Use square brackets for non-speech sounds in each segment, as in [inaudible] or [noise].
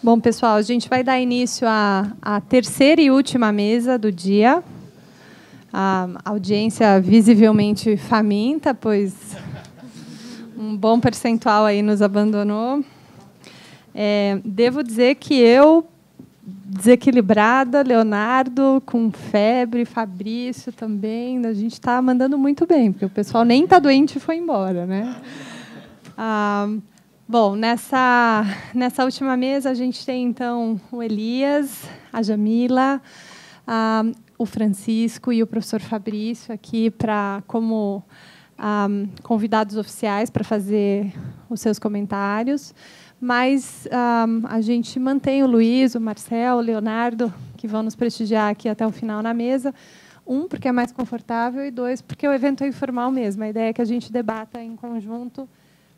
Bom, pessoal, a gente vai dar início à, à terceira e última mesa do dia. A audiência visivelmente faminta, pois um bom percentual aí nos abandonou. É, devo dizer que eu desequilibrada, Leonardo com febre, Fabrício também. A gente está mandando muito bem, porque o pessoal nem está doente e foi embora, né? Ah, bom, nessa nessa última mesa a gente tem então o Elias, a Jamila, ah, o Francisco e o professor Fabrício aqui para como ah, convidados oficiais para fazer os seus comentários. Mas um, a gente mantém o Luiz, o Marcel, o Leonardo, que vão nos prestigiar aqui até o final na mesa. Um, porque é mais confortável, e dois, porque o evento é informal mesmo. A ideia é que a gente debata em conjunto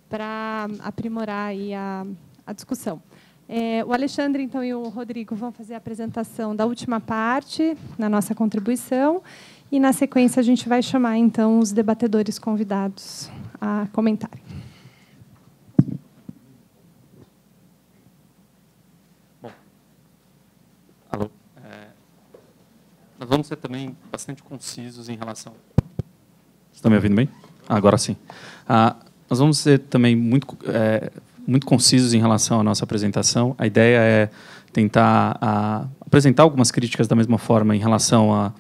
para aprimorar aí a, a discussão. É, o Alexandre, então, e o Rodrigo vão fazer a apresentação da última parte na nossa contribuição. E, na sequência, a gente vai chamar, então, os debatedores convidados a comentarem. Mas vamos ser também bastante concisos em relação. Estão tá me ouvindo bem? Ah, agora sim. Ah, nós vamos ser também muito, é, muito concisos em relação à nossa apresentação. A ideia é tentar a, ah, apresentar algumas críticas da mesma forma em relação a,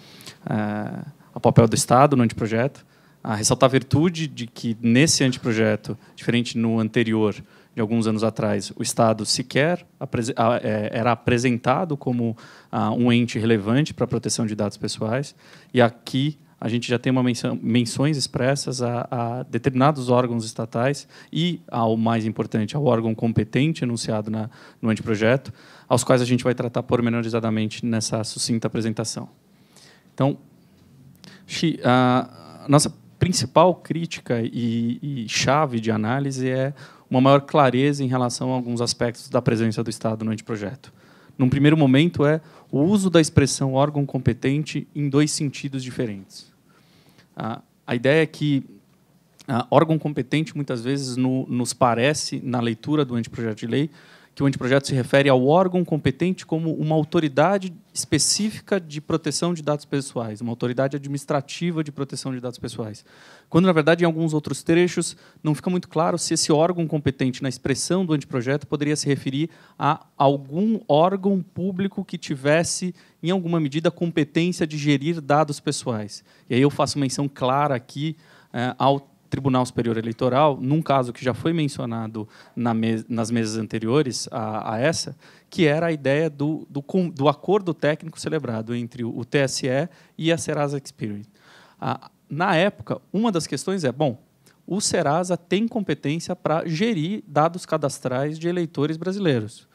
a, é, ao papel do Estado no anteprojeto, a ressaltar a virtude de que nesse anteprojeto, diferente no anterior, de alguns anos atrás, o Estado sequer é, era apresentado como ah, um ente relevante para a proteção de dados pessoais, e aqui a gente já tem uma menção, menções expressas a, a, determinados órgãos estatais e, ao mais importante, ao órgão competente anunciado na, no anteprojeto, aos quais a gente vai tratar pormenorizadamente nessa sucinta apresentação. Então, a nossa principal crítica e, e chave de análise é uma maior clareza em relação a alguns aspectos da presença do Estado no anteprojeto. Num primeiro momento, é o uso da expressão órgão competente em dois sentidos diferentes. a ideia é que órgão competente, muitas vezes, no, nos parece, na leitura do anteprojeto de lei, que o anteprojeto se refere ao órgão competente como uma autoridade específica de proteção de dados pessoais, uma autoridade administrativa de proteção de dados pessoais. Quando, na verdade, em alguns outros trechos, não fica muito claro se esse órgão competente na expressão do anteprojeto poderia se referir a algum órgão público que tivesse, em alguma medida, competência de gerir dados pessoais. E aí eu faço menção clara aqui eh, ao Tribunal Superior Eleitoral, num caso que já foi mencionado na me nas mesas anteriores a, a, essa, que era a ideia do, do, do, acordo técnico celebrado entre o TSE e a Serasa Experian. Ah, na época, uma das questões é, bom, o Serasa tem competência para gerir dados cadastrais de eleitores brasileiros.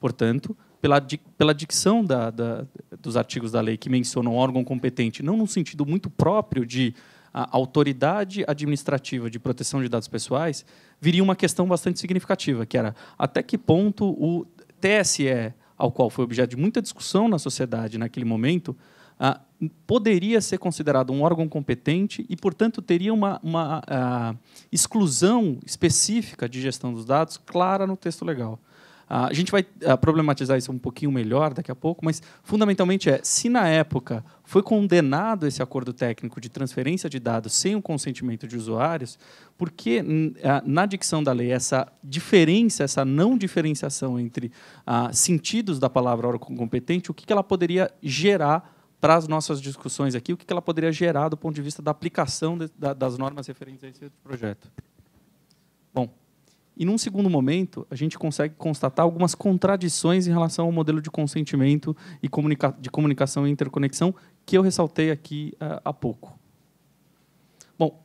Portanto, pela, pela dicção da, da, dos artigos da lei que mencionam órgão competente, não num sentido muito próprio de a autoridade administrativa de proteção de dados pessoais, viria uma questão bastante significativa, que era até que ponto o TSE, ao qual foi objeto de muita discussão na sociedade naquele momento, ah, poderia ser considerado um órgão competente e, portanto, teria uma, uma ah, exclusão específica de gestão dos dados clara no texto legal. Ah, a gente vai ah, problematizar isso um pouquinho melhor daqui a pouco, mas fundamentalmente é: se na época foi condenado esse acordo técnico de transferência de dados sem o consentimento de usuários, por que ah, na dicção da lei essa diferença, essa não diferenciação entre sentidos da palavra órgão competente, o que, ela poderia gerar? para as nossas discussões aqui, o que ela poderia gerar do ponto de vista da aplicação das normas referentes a esse projeto. Bom, e num segundo momento, a gente consegue constatar algumas contradições em relação ao modelo de consentimento e comunica de comunicação e interconexão que eu ressaltei aqui uh, há pouco. Bom,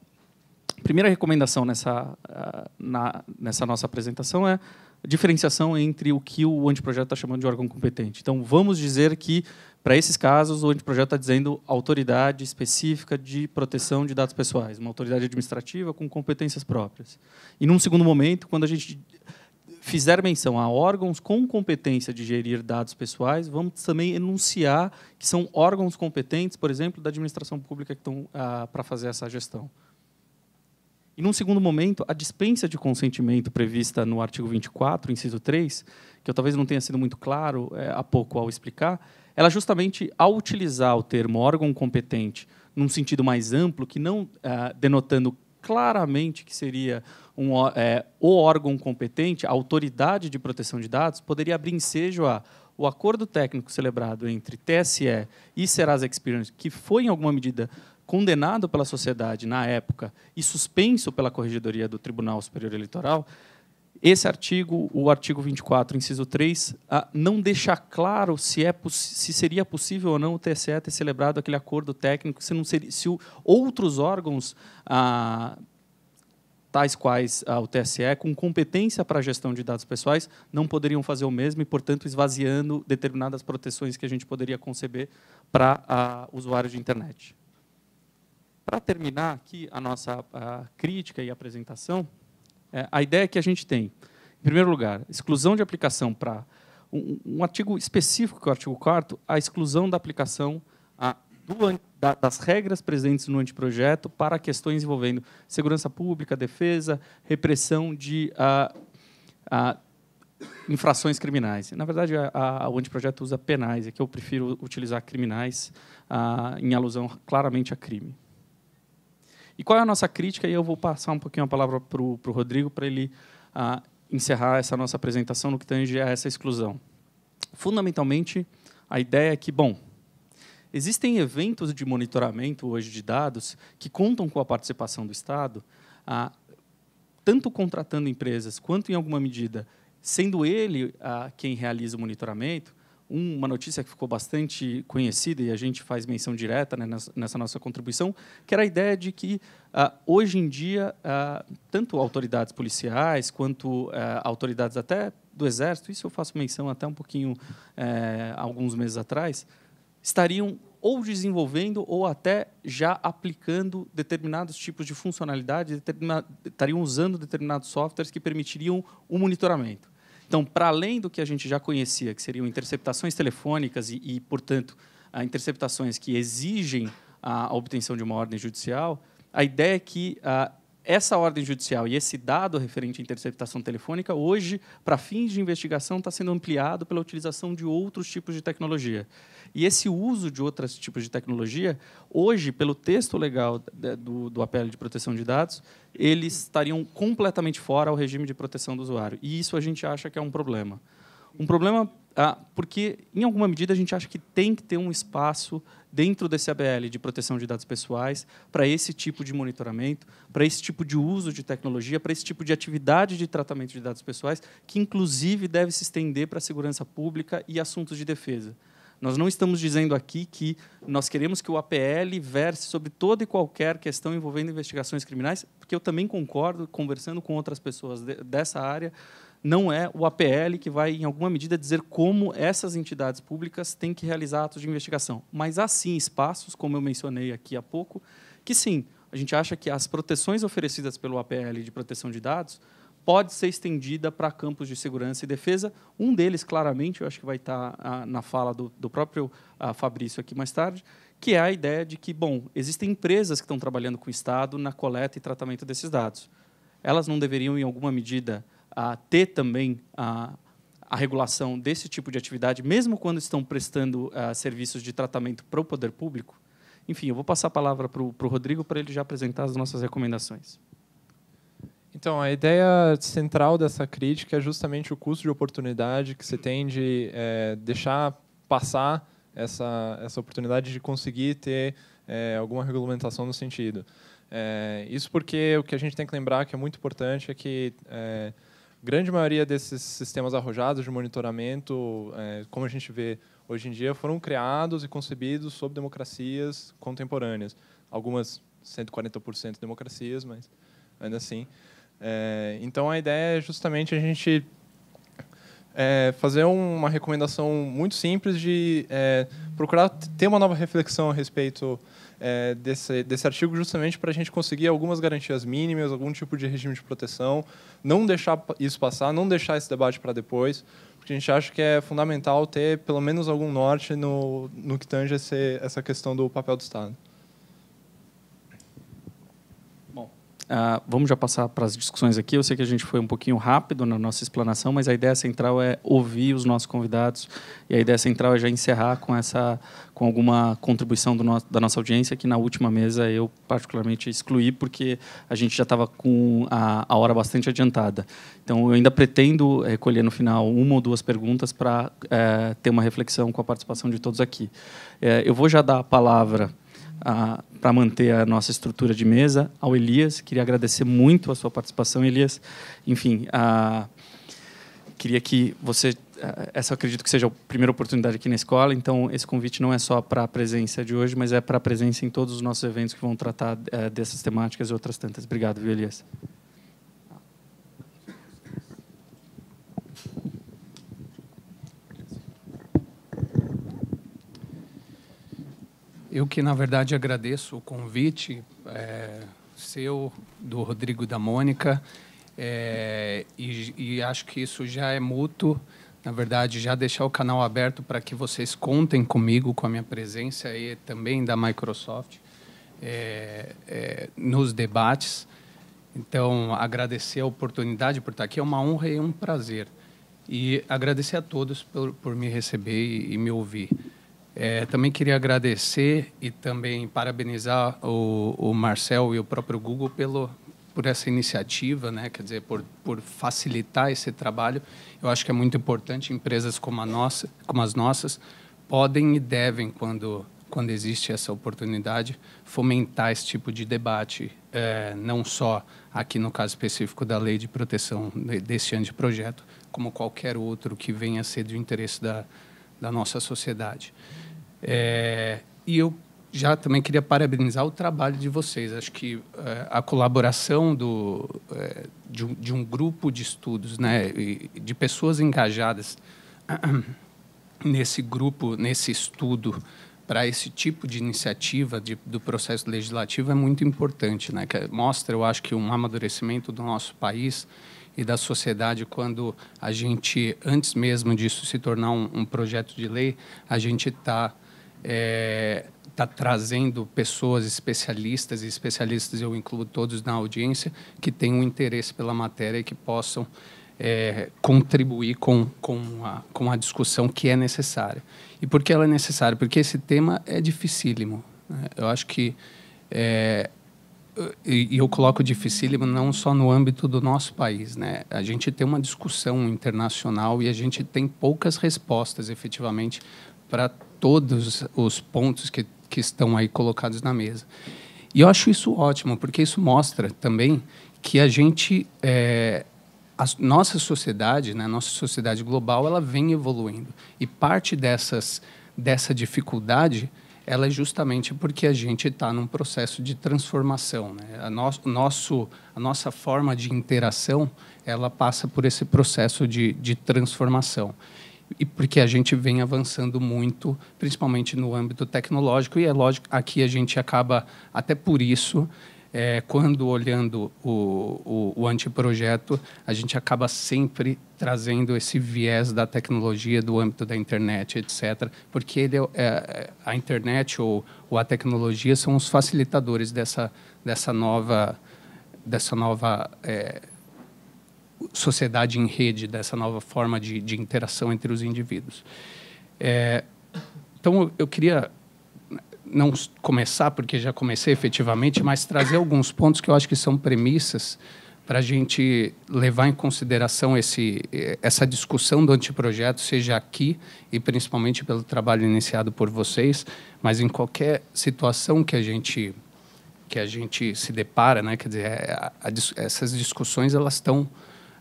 primeira recomendação nessa, uh, na, nessa nossa apresentação é diferenciação entre o que o anteprojeto está chamando de órgão competente. Então, vamos dizer que para esses casos, o anteprojeto está dizendo autoridade específica de proteção de dados pessoais, uma autoridade administrativa com competências próprias. E, num segundo momento, quando a gente fizer menção a órgãos com competência de gerir dados pessoais, vamos também enunciar que são órgãos competentes, por exemplo, da administração pública que estão ah, para fazer essa gestão. E, num segundo momento, a dispensa de consentimento prevista no artigo 24, inciso 3, que eu talvez não tenha sido muito claro é, há pouco ao explicar, ela justamente, ao utilizar o termo órgão competente num sentido mais amplo, que não ah, denotando claramente que seria um, é, o órgão competente, a autoridade de proteção de dados, poderia abrir ensejo a o acordo técnico celebrado entre TSE e Serasa Experience, que foi, em alguma medida, condenado pela sociedade na época e suspenso pela corregedoria do Tribunal Superior Eleitoral, esse artigo, o artigo 24, inciso 3, não deixa claro se, é, se seria possível ou não o TSE ter celebrado aquele acordo técnico, se, não seria, se outros órgãos, ah, tais quais ah, o TSE, com competência para a gestão de dados pessoais, não poderiam fazer o mesmo e, portanto, esvaziando determinadas proteções que a gente poderia conceber para ah, usuários de internet. Para terminar aqui a nossa crítica e apresentação, é, a ideia que a gente tem, em primeiro lugar, exclusão de aplicação para um, um, artigo específico, que é o artigo 4 a exclusão da aplicação a, do, da, das regras presentes no anteprojeto para questões envolvendo segurança pública, defesa, repressão de a, a, infrações criminais. Na verdade, a, o anteprojeto usa penais, é que eu prefiro utilizar criminais em alusão claramente a crime. E qual é a nossa crítica? E eu vou passar um pouquinho a palavra para o Rodrigo para ele ah, encerrar essa nossa apresentação no que tange a essa exclusão. Fundamentalmente, a ideia é que, bom, existem eventos de monitoramento hoje de dados que contam com a participação do Estado, ah, tanto contratando empresas quanto, em alguma medida, sendo ele ah, quem realiza o monitoramento, uma notícia que ficou bastante conhecida e a gente faz menção direta né, nessa nossa contribuição, que era a ideia de que ah, hoje em dia ah, tanto autoridades policiais quanto eh, autoridades até do exército, isso eu faço menção até um pouquinho eh, alguns meses atrás, estariam ou desenvolvendo ou até já aplicando determinados tipos de funcionalidade, estariam usando determinados softwares que permitiriam o monitoramento. Então, para além do que a gente já conhecia, que seriam interceptações telefônicas e, e portanto, ah, interceptações que exigem a obtenção de uma ordem judicial, a ideia é que ah, essa ordem judicial e esse dado referente à interceptação telefônica, hoje, para fins de investigação, está sendo ampliado pela utilização de outros tipos de tecnologia. E esse uso de outros tipos de tecnologia, hoje, pelo texto legal do, do de proteção de dados, eles estariam completamente fora ao regime de proteção do usuário. E isso a gente acha que é um problema. Um problema ah, porque, em alguma medida, a gente acha que tem que ter um espaço dentro desse ABL de proteção de dados pessoais para esse tipo de monitoramento, para esse tipo de uso de tecnologia, para esse tipo de atividade de tratamento de dados pessoais, que, inclusive, deve se estender para a segurança pública e assuntos de defesa. Nós não estamos dizendo aqui que nós queremos que o APL verse sobre toda e qualquer questão envolvendo investigações criminais, porque eu também concordo, conversando com outras pessoas dessa área, não é o APL que vai, em alguma medida, dizer como essas entidades públicas têm que realizar atos de investigação. Mas há sim espaços, como eu mencionei aqui há pouco, que sim, a gente acha que as proteções oferecidas pelo APL de proteção de dados pode ser estendida para campos de segurança e defesa. Um deles, claramente, eu acho que vai estar ah, na fala do, próprio ah, Fabrício aqui mais tarde, que é a ideia de que, bom, existem empresas que estão trabalhando com o Estado na coleta e tratamento desses dados. Elas não deveriam, em alguma medida, a ter também a, a regulação desse tipo de atividade, mesmo quando estão prestando a, eh, serviços de tratamento para o poder público? Enfim, eu vou passar a palavra para o Rodrigo para ele já apresentar as nossas recomendações. Então, a ideia central dessa crítica é justamente o custo de oportunidade que você tem de é, deixar passar essa, essa oportunidade de conseguir ter é, alguma regulamentação no sentido. É, isso porque o que a gente tem que lembrar que é muito importante é que grande maioria desses sistemas arrojados de monitoramento, é, como a gente vê hoje em dia, foram criados e concebidos sob democracias contemporâneas. Algumas 140% democracias, mas ainda assim. É, então a ideia é justamente a gente é, fazer uma recomendação muito simples de é, procurar ter uma nova reflexão a respeito é, desse, desse artigo justamente para a gente conseguir algumas garantias mínimas, algum tipo de regime de proteção, não deixar isso passar, não deixar esse debate para depois, porque a gente acha que é fundamental ter pelo menos algum norte no, no que tange esse, essa questão do papel do Estado. Uh, vamos já passar para as discussões aqui. Eu sei que a gente foi um pouquinho rápido na nossa explanação, mas a ideia central é ouvir os nossos convidados e a ideia central é já encerrar com essa, com alguma contribuição no, da nossa audiência que na última mesa eu particularmente excluí porque a gente já estava com a, a, hora bastante adiantada. Então eu ainda pretendo recolher no final uma ou duas perguntas para eh, ter uma reflexão com a participação de todos aqui. Eh, eu vou já dar a palavra para manter a nossa estrutura de mesa, ao Elias. Queria agradecer muito a sua participação, Elias. Enfim, a, queria que você. Essa acredito que seja a primeira oportunidade aqui na escola, então esse convite não é só para a presença de hoje, mas é para a presença em todos os nossos eventos que vão tratar é, dessas temáticas e outras tantas. Obrigado, viu, Elias? Eu que, na verdade, agradeço o convite é, seu, do Rodrigo e da Mônica, é, e, e, acho que isso já é mútuo. Na verdade, já deixar o canal aberto para que vocês contem comigo, com a minha presença e também da Microsoft é, é nos debates. Então, agradecer a oportunidade por estar aqui é uma honra e um prazer. E agradecer a todos por, por me receber e, e me ouvir. É, também queria agradecer e também parabenizar o, o Marcel e o próprio Google pelo, por essa iniciativa, né? quer dizer, por, por facilitar esse trabalho. Eu acho que é muito importante empresas como, a nossa, como as nossas podem e devem, quando, quando existe essa oportunidade, fomentar esse tipo de debate, é, não só aqui no caso específico da lei de proteção desse anteprojeto, como qualquer outro que venha a ser do interesse da, da nossa sociedade. É, e eu já também queria parabenizar o trabalho de vocês. Acho que é, a colaboração do, é, de, um, de, um, grupo de estudos, né, de pessoas engajadas [clears throat] nesse grupo, nesse estudo, para esse tipo de iniciativa de, do processo legislativo é muito importante. Né, que mostra, eu acho, que um amadurecimento do nosso país e da sociedade quando a gente, antes mesmo disso se tornar um, um projeto de lei, a gente está é, tá trazendo pessoas especialistas, e especialistas eu incluo todos na audiência, que têm um interesse pela matéria e que possam é, contribuir com, com, a, com a discussão que é necessária. E por que ela é necessária? Porque esse tema é dificílimo. Né? Eu acho que é, e eu coloco dificílimo não só no âmbito do nosso país, né? A gente tem uma discussão internacional e a gente tem poucas respostas, efetivamente, para todos os pontos que, que estão aí colocados na mesa. E eu acho isso ótimo, porque isso mostra também que a gente, é, a nossa sociedade, né, a nossa sociedade global, ela vem evoluindo. E parte dessas, dessa dificuldade ela é justamente porque a gente está num processo de transformação. Né? A, no, nosso, a nossa forma de interação ela passa por esse processo de, de transformação. E porque a gente vem avançando muito, principalmente no âmbito tecnológico, e é lógico, aqui a gente acaba, até por isso, é, quando olhando o, o, o anteprojeto, a gente acaba sempre trazendo esse viés da tecnologia do âmbito da internet, etc. Porque ele, é, é, é, a internet ou, ou, a tecnologia são os facilitadores dessa, dessa nova, dessa nova é, sociedade em rede, dessa nova forma de, de interação entre os indivíduos. É, então, eu queria não começar, porque já comecei efetivamente, mas trazer alguns pontos que eu acho que são premissas para a gente levar em consideração esse, essa discussão do anteprojeto, seja aqui e principalmente pelo trabalho iniciado por vocês, mas em qualquer situação que a gente que a gente se depara, né? Quer dizer, é, a, a, essas discussões elas estão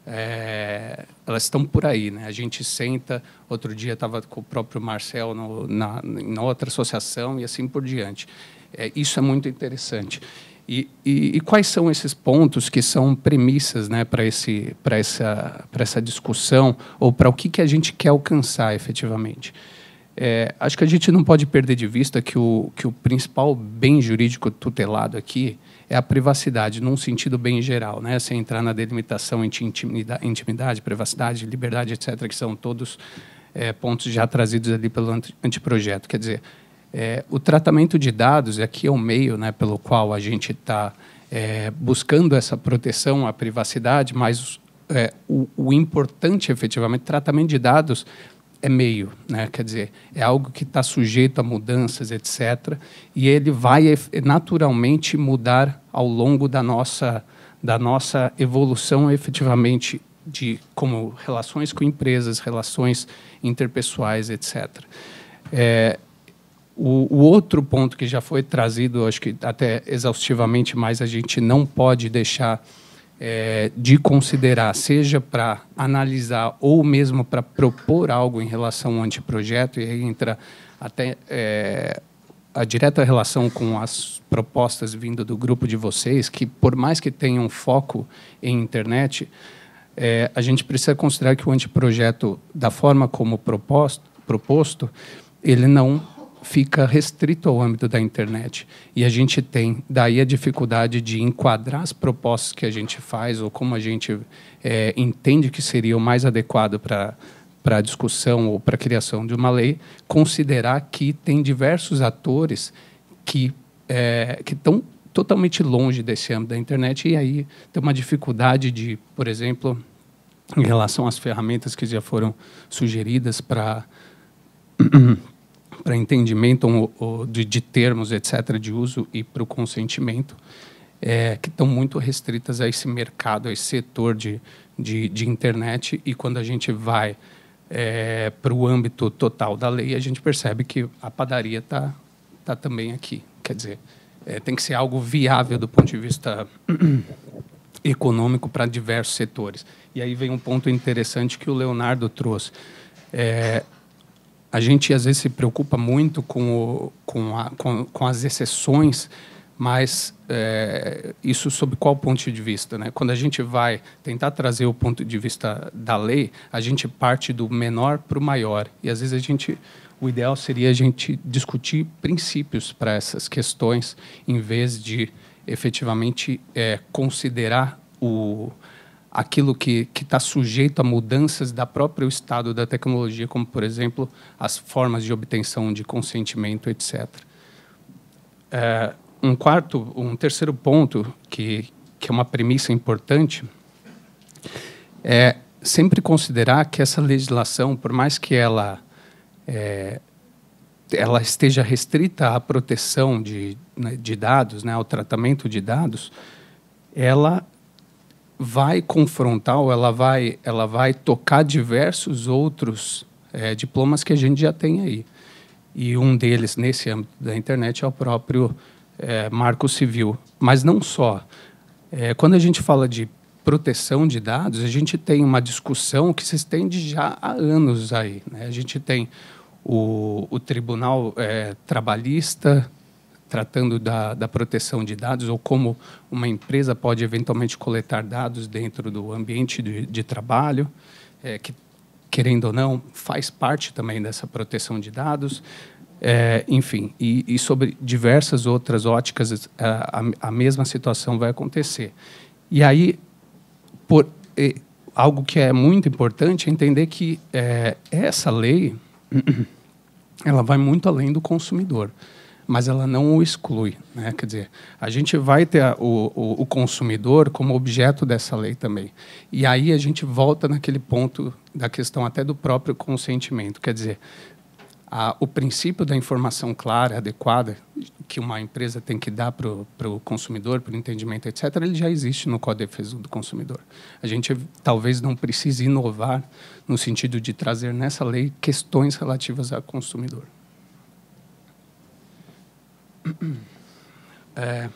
é, elas estão por aí, né? A gente senta. Outro dia estava com o próprio Marcel no, na, na outra associação e assim por diante. É, isso é muito interessante. E, e, e, quais são esses pontos que são premissas né, para essa, essa discussão ou para o que, que a gente quer alcançar efetivamente? É, acho que a gente não pode perder de vista que o, que o principal bem jurídico tutelado aqui é a privacidade, num sentido bem geral, né? sem entrar na delimitação entre intimidade, intimidade privacidade, liberdade, etc., que são todos é, pontos já trazidos ali pelo anteprojeto. Quer dizer, é, o tratamento de dados, e aqui é o um meio né, pelo qual a gente está é, buscando essa proteção à privacidade, mas é, o, o, importante, efetivamente, tratamento de dados é meio, né? quer dizer, é algo que está sujeito a mudanças, etc. E ele vai naturalmente mudar ao longo da nossa, da nossa evolução, efetivamente, de como relações com empresas, relações interpessoais, etc. É, o, o, outro ponto que já foi trazido, acho que até exaustivamente, mas a gente não pode deixar é, de considerar, seja para analisar ou mesmo para propor algo em relação ao anteprojeto, e aí entra até é, a direta relação com as propostas vindo do grupo de vocês, que por mais que tenham foco em internet, é, a gente precisa considerar que o anteprojeto, da forma como proposto, proposto ele não fica restrito ao âmbito da internet. E a gente tem daí a dificuldade de enquadrar as propostas que a gente faz ou como a gente é, entende que seria o mais adequado para para a discussão ou para a criação de uma lei, considerar que tem diversos atores que é, que estão totalmente longe desse âmbito da internet e aí tem uma dificuldade de, por exemplo, em relação às ferramentas que já foram sugeridas para [clears throat] para entendimento ou, ou de, de, termos, etc., de uso e para o consentimento, é, que estão muito restritas a esse mercado, a esse setor de, de, de internet. E quando a gente vai é, para o âmbito total da lei, a gente percebe que a padaria está tá também aqui. Quer dizer, é, tem que ser algo viável do ponto de vista [clears throat] econômico para diversos setores. E aí vem um ponto interessante que o Leonardo trouxe. É, a gente às vezes se preocupa muito com, o, com, a, com, com as exceções, mas é, isso sob qual ponto de vista? Né? Quando a gente vai tentar trazer o ponto de vista da lei, a gente parte do menor para o maior. E às vezes a gente. O ideal seria a gente discutir princípios para essas questões, em vez de efetivamente é, considerar o, aquilo que está sujeito a mudanças da próprio estado da tecnologia, como, por exemplo, as formas de obtenção de consentimento, etc. É, um quarto, um terceiro ponto, que, que é uma premissa importante, é sempre considerar que essa legislação, por mais que ela, é, ela esteja restrita à proteção de, né, de dados, né, ao tratamento de dados, ela vai confrontar ou ela vai, ela vai tocar diversos outros é, diplomas que a gente já tem aí. E um deles, nesse âmbito da internet, é o próprio é, marco civil. Mas não só. É, quando a gente fala de proteção de dados, a gente tem uma discussão que se estende já há anos aí. Né? A gente tem o, o Tribunal Trabalhista tratando da, da proteção de dados ou como uma empresa pode eventualmente coletar dados dentro do ambiente de, de trabalho, é, que, querendo ou não, faz parte também dessa proteção de dados. É, enfim, e, e, sobre diversas outras óticas, é, a, a, mesma situação vai acontecer. E aí, por, e, algo que é muito importante é entender que é, essa lei [clears throat] ela vai muito além do consumidor mas ela não o exclui. Né? Quer dizer, a gente vai ter o, o, o, consumidor como objeto dessa lei também. E aí a gente volta naquele ponto da questão até do próprio consentimento. Quer dizer, a, o princípio da informação clara, adequada, que uma empresa tem que dar para o consumidor, para o entendimento, etc., ele já existe no Código de Defesa do Consumidor. A gente talvez não precise inovar no sentido de trazer nessa lei questões relativas ao consumidor. É,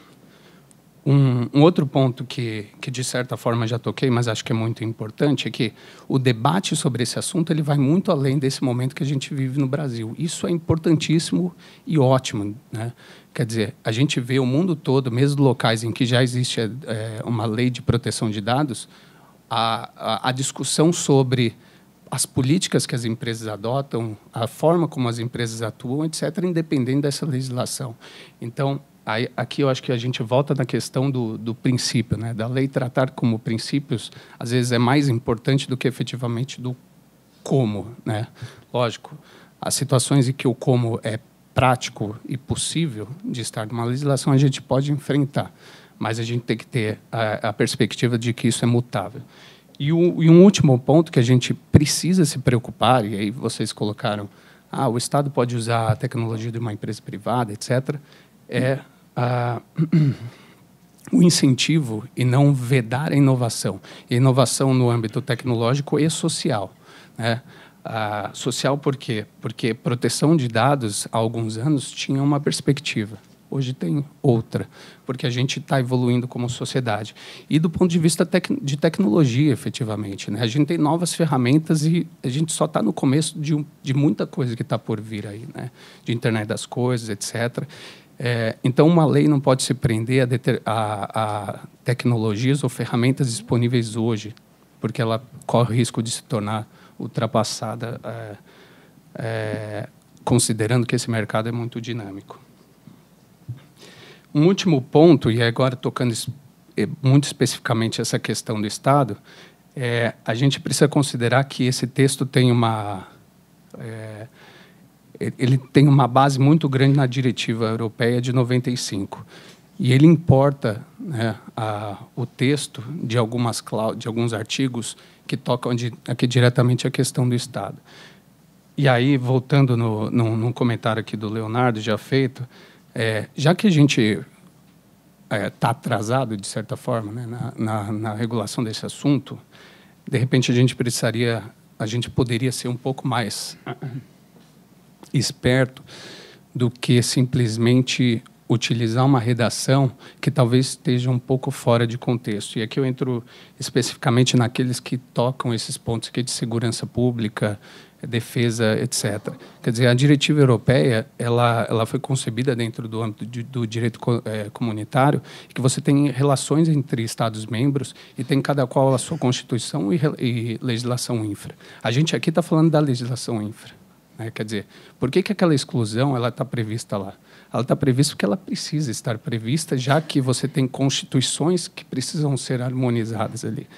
um, um, outro ponto que, que, de certa forma, já toquei, mas acho que é muito importante, é que o debate sobre esse assunto ele vai muito além desse momento que a gente vive no Brasil. Isso é importantíssimo e ótimo. Né? Quer dizer, a gente vê o mundo todo, mesmo locais em que já existe é, uma lei de proteção de dados, a, a, a discussão sobre as políticas que as empresas adotam, a forma como as empresas atuam, etc., independente dessa legislação. Então, aí, aqui eu acho que a gente volta na questão do, do princípio, né? da lei tratar como princípios, às vezes é mais importante do que efetivamente do como. Né? Lógico, as situações em que o como é prático e possível de estar numa legislação, a gente pode enfrentar, mas a gente tem que ter a, a perspectiva de que isso é mutável. E, o, e um último ponto que a gente precisa se preocupar, e aí vocês colocaram, ah, o Estado pode usar a tecnologia de uma empresa privada, etc., é ah, [clears throat] o incentivo e não vedar a inovação. E inovação no âmbito tecnológico e social. Né? Ah, social por quê? Porque proteção de dados, há alguns anos, tinha uma perspectiva hoje tem outra, porque a gente está evoluindo como sociedade. E do ponto de vista tec de tecnologia, efetivamente, né? a gente tem novas ferramentas e a gente só está no começo de, um, de muita coisa que está por vir aí, né? de internet das coisas, etc. É, então, uma lei não pode se prender a, a, a tecnologias ou ferramentas disponíveis hoje, porque ela corre risco de se tornar ultrapassada, é, é, considerando que esse mercado é muito dinâmico. Um último ponto, e agora tocando é, muito especificamente essa questão do Estado, é, a gente precisa considerar que esse texto tem uma é, ele tem uma base muito grande na diretiva europeia de 95 e ele importa né, a, o texto de algumas de alguns artigos que tocam de, aqui diretamente a questão do Estado. E aí voltando no, no, num comentário aqui do Leonardo já feito é, já que a gente está é, tá atrasado, de certa forma, né, na, na, na, regulação desse assunto, de repente a gente precisaria, a gente poderia ser um pouco mais esperto do que simplesmente utilizar uma redação que talvez esteja um pouco fora de contexto. E aqui eu entro especificamente naqueles que tocam esses pontos aqui de segurança pública, defesa, etc. Quer dizer, a diretiva europeia ela, ela foi concebida dentro do âmbito de, do direito eh, comunitário, que você tem relações entre Estados-membros e tem cada qual a sua constituição e, e legislação infra. A gente aqui está falando da legislação infra. Né? Quer dizer, por que, que aquela exclusão está prevista lá? Ela está prevista porque ela precisa estar prevista, já que você tem constituições que precisam ser harmonizadas ali.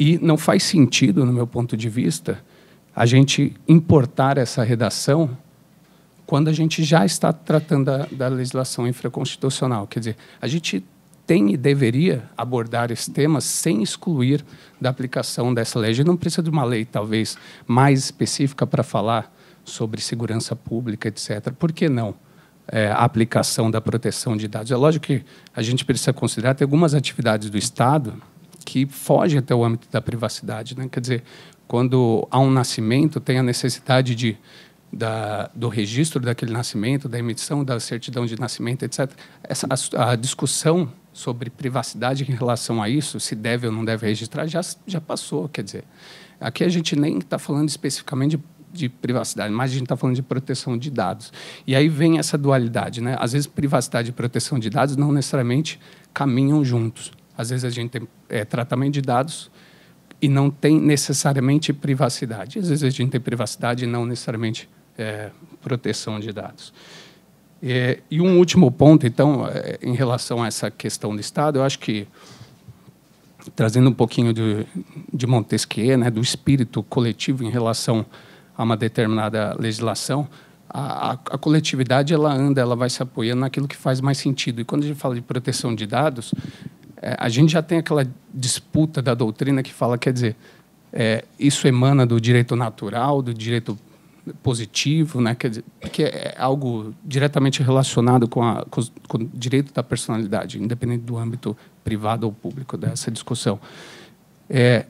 E não faz sentido, no meu ponto de vista, a gente importar essa redação quando a gente já está tratando da, da legislação infraconstitucional. Quer dizer, a gente tem e deveria abordar esse tema sem excluir da aplicação dessa lei. A gente não precisa de uma lei, talvez, mais específica para falar sobre segurança pública, etc. Por que não é, a aplicação da proteção de dados? É lógico que a gente precisa considerar tem algumas atividades do Estado que fogem até o âmbito da privacidade. Né? Quer dizer, quando há um nascimento, tem a necessidade de, da, do registro daquele nascimento, da emissão da certidão de nascimento, etc. Essa, a, a discussão sobre privacidade em relação a isso, se deve ou não deve registrar, já, já passou. Quer dizer, aqui a gente nem está falando especificamente de, de, privacidade, mas a gente está falando de proteção de dados. E aí vem essa dualidade. Né? Às vezes, privacidade e proteção de dados não necessariamente caminham juntos. Às vezes, a gente tem é, tratamento de dados e não tem necessariamente privacidade. Às vezes a gente tem privacidade e não necessariamente é, proteção de dados. É, e um último ponto, então, é, em relação a essa questão do Estado, eu acho que, trazendo um pouquinho de, de Montesquieu, né, do espírito coletivo em relação a uma determinada legislação, a, a, a, coletividade ela anda, ela vai se apoiando naquilo que faz mais sentido. E quando a gente fala de proteção de dados, é, a gente já tem aquela disputa da doutrina que fala, quer dizer, é, isso emana do direito natural, do direito positivo, né? Quer dizer, porque é algo diretamente relacionado com, a, com, com, o direito da personalidade, independente do âmbito privado ou público dessa discussão. É,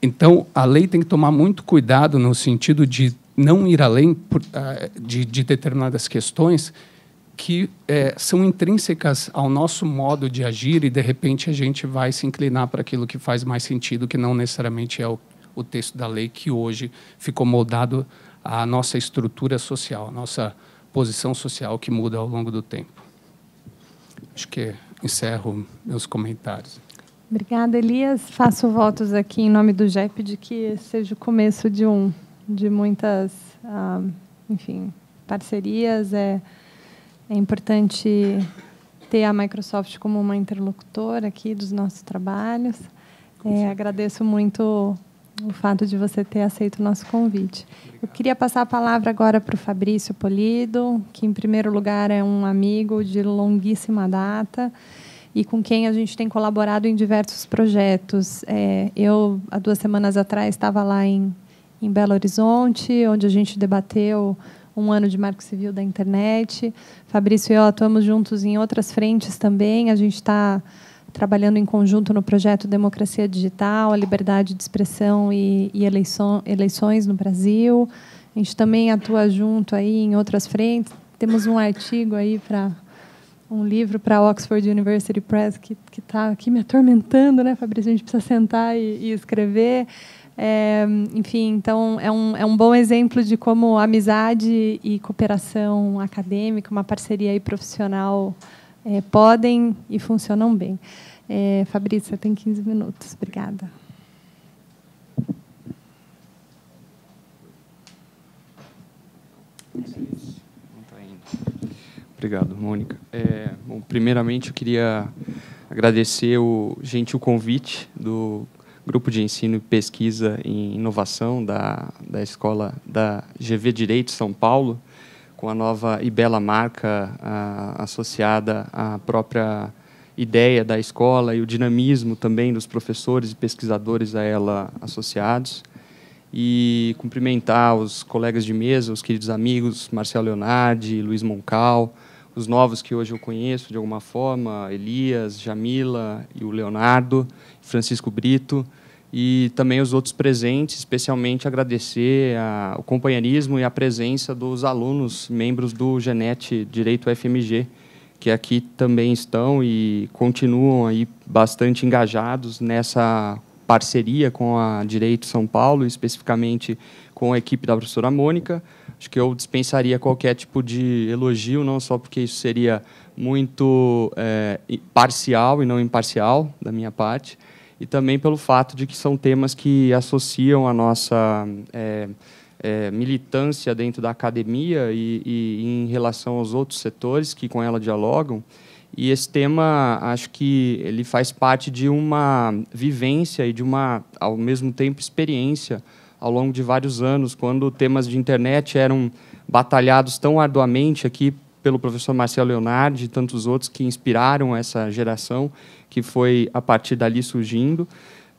então, a lei tem que tomar muito cuidado no sentido de não ir além por, ah, de, de determinadas questões que é, são intrínsecas ao nosso modo de agir e de repente a gente vai se inclinar para aquilo que faz mais sentido, que não necessariamente é o, o texto da lei que hoje ficou moldado à nossa estrutura social, à nossa posição social que muda ao longo do tempo. Acho que encerro meus comentários. Obrigada, Elias. Faço votos aqui em nome do JEP de que seja o começo de um de muitas, ah, enfim, parcerias. É, é importante ter a Microsoft como uma interlocutora aqui dos nossos trabalhos. É, agradeço muito o fato de você ter aceito o nosso convite. Eu queria passar a palavra agora para o Fabrício Polido, que, em primeiro lugar, é um amigo de longuíssima data e com quem a gente tem colaborado em diversos projetos. É, eu, há duas semanas atrás, estava lá em, em Belo Horizonte, onde a gente debateu um ano de marco civil da internet. Fabrício e eu atuamos juntos em outras frentes também. A gente está trabalhando em conjunto no projeto Democracia Digital, a liberdade de expressão e, e eleições no Brasil. A gente também atua junto aí em outras frentes. Temos um artigo aí para um livro para a Oxford University Press que está aqui me atormentando, né, Fabrício? A gente precisa sentar e, e escrever. É, enfim, então é um, é um bom exemplo de como amizade e cooperação acadêmica, uma parceria aí profissional, é, podem e funcionam bem. É, Fabrício, você tem 15 minutos. Obrigada. Obrigado, Mônica. É, bom, primeiramente, eu queria agradecer o gentil convite do grupo de ensino e pesquisa em inovação da, da escola da GV Direito São Paulo, com a nova e bela marca a, associada à própria ideia da escola e o dinamismo também dos professores e pesquisadores a ela associados. E cumprimentar os colegas de mesa, os queridos amigos Marcelo Leonardi, Luiz Moncal, os novos que hoje eu conheço de alguma forma, Elias, Jamila e o Leonardo, Francisco Brito, e também os outros presentes, especialmente agradecer a, o companheirismo e a presença dos alunos, membros do Genete Direito FMG, que aqui também estão e continuam aí bastante engajados nessa parceria com a Direito São Paulo, especificamente com a equipe da professora Mônica, Acho que eu dispensaria qualquer tipo de elogio, não só porque isso seria muito é, parcial e não imparcial da minha parte, e também pelo fato de que são temas que associam a nossa é, é, militância dentro da academia e, e, em relação aos outros setores que com ela dialogam. E esse tema, acho que ele faz parte de uma vivência e de uma, ao mesmo tempo, experiência ao longo de vários anos, quando temas de internet eram batalhados tão arduamente aqui pelo professor Marcelo Leonardo e tantos outros que inspiraram essa geração que foi a partir dali surgindo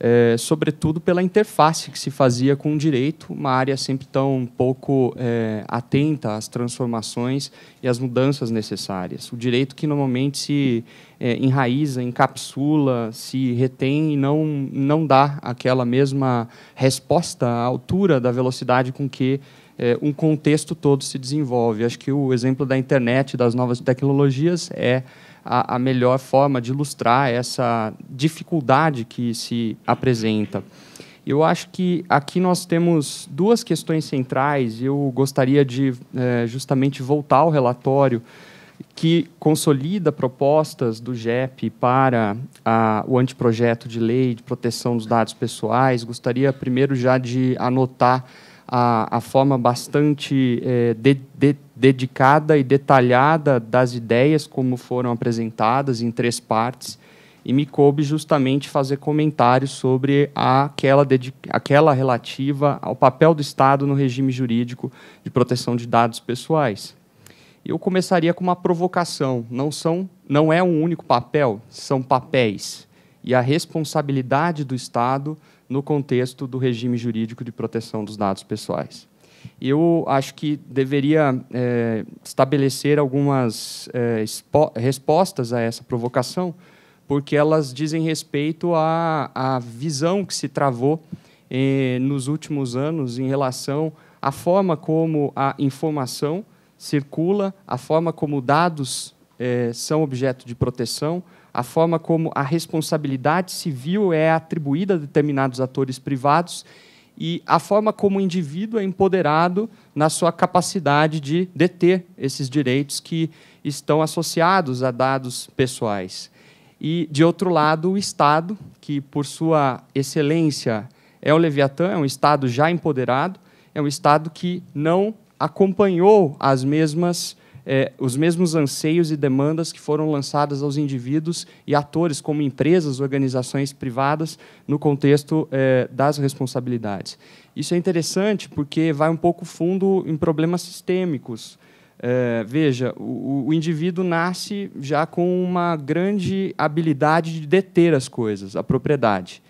é, sobretudo pela interface que se fazia com o direito, uma área sempre tão pouco é, atenta às transformações e às mudanças necessárias. O direito que normalmente se é, enraiza, encapsula, se retém e não, não dá aquela mesma resposta à altura da velocidade com que é, um contexto todo se desenvolve. Acho que o exemplo da internet, das novas tecnologias, é a, a melhor forma de ilustrar essa dificuldade que se apresenta. Eu acho que aqui nós temos duas questões centrais. Eu gostaria de é, justamente voltar ao relatório que consolida propostas do GEP para a, o anteprojeto de lei de proteção dos dados pessoais. Gostaria primeiro já de anotar a, a forma bastante é, de, de, dedicada e detalhada das ideias como foram apresentadas em três partes e me coube justamente fazer comentários sobre aquela, aquela relativa ao papel do Estado no regime jurídico de proteção de dados pessoais. Eu começaria com uma provocação. Não são, não é um único papel, são papéis e a responsabilidade do Estado no contexto do regime jurídico de proteção dos dados pessoais eu acho que deveria é, estabelecer algumas é, respostas a essa provocação, porque elas dizem respeito à, à visão que se travou eh, nos últimos anos em relação à forma como a informação circula, a forma como dados são objeto de proteção, a forma como a responsabilidade civil é atribuída a determinados atores privados e a forma como o indivíduo é empoderado na sua capacidade de deter esses direitos que estão associados a dados pessoais. E, de outro lado, o Estado, que, por sua excelência, é o Leviatã, é um Estado já empoderado, é um Estado que não acompanhou as mesmas é, os mesmos anseios e demandas que foram lançadas aos indivíduos e atores, como empresas, organizações privadas, no contexto é, das responsabilidades. Isso é interessante porque vai um pouco fundo em problemas sistêmicos. É, veja, o, o, indivíduo nasce já com uma grande habilidade de deter as coisas, a propriedade.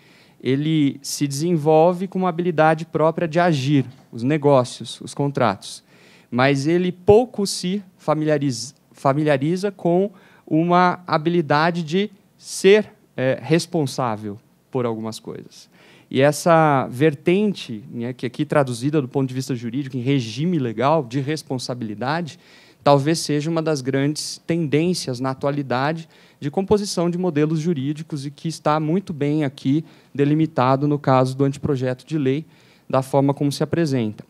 Ele se desenvolve com uma habilidade própria de agir, os negócios, os contratos. Mas ele pouco se familiariza, familiariza com uma habilidade de ser é, responsável por algumas coisas. E essa vertente, né, que aqui traduzida do ponto de vista jurídico em regime legal de responsabilidade, talvez seja uma das grandes tendências na atualidade de composição de modelos jurídicos e que está muito bem aqui delimitado no caso do anteprojeto de lei, da forma como se apresenta.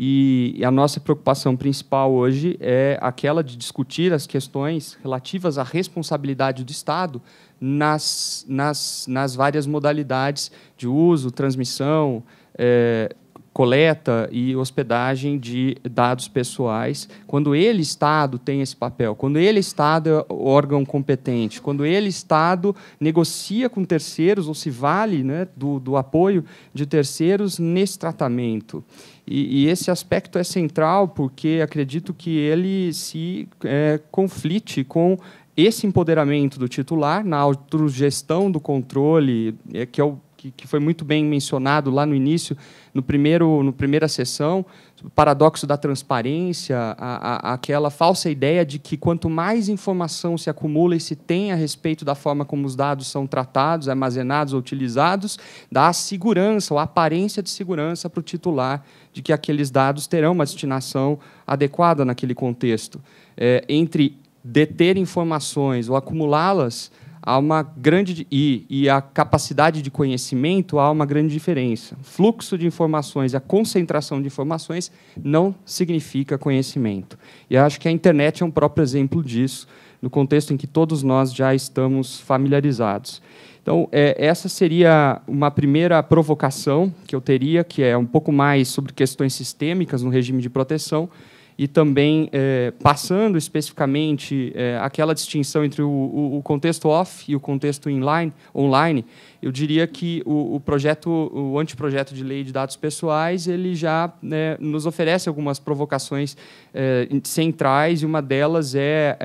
E a nossa preocupação principal hoje é aquela de discutir as questões relativas à responsabilidade do Estado nas, nas, nas várias modalidades de uso, transmissão, é, coleta e hospedagem de dados pessoais, quando ele, Estado, tem esse papel, quando ele, Estado, é órgão competente, quando ele, Estado, negocia com terceiros ou se vale né, do, do apoio de terceiros nesse tratamento. E, e, esse aspecto é central porque acredito que ele se é, conflite com esse empoderamento do titular na autogestão do controle, é, que é o que, que, foi muito bem mencionado lá no início, no primeiro, no primeira sessão, o paradoxo da transparência, a, a, aquela falsa ideia de que quanto mais informação se acumula e se tem a respeito da forma como os dados são tratados, armazenados ou utilizados, dá segurança, ou aparência de segurança para o titular de que aqueles dados terão uma destinação adequada naquele contexto. É, entre deter informações ou acumulá-las há uma grande e, e a capacidade de conhecimento há uma grande diferença. Fluxo de informações, a concentração de informações não significa conhecimento. E acho que a internet é um próprio exemplo disso, no contexto em que todos nós já estamos familiarizados. Então, é, essa seria uma primeira provocação que eu teria, que é um pouco mais sobre questões sistêmicas no regime de proteção, e também é, passando especificamente é, aquela distinção entre o, o, o, contexto off e o contexto inline, online, eu diria que o, o projeto, o anteprojeto de lei de dados pessoais, ele já né, nos oferece algumas provocações é, centrais e uma delas é,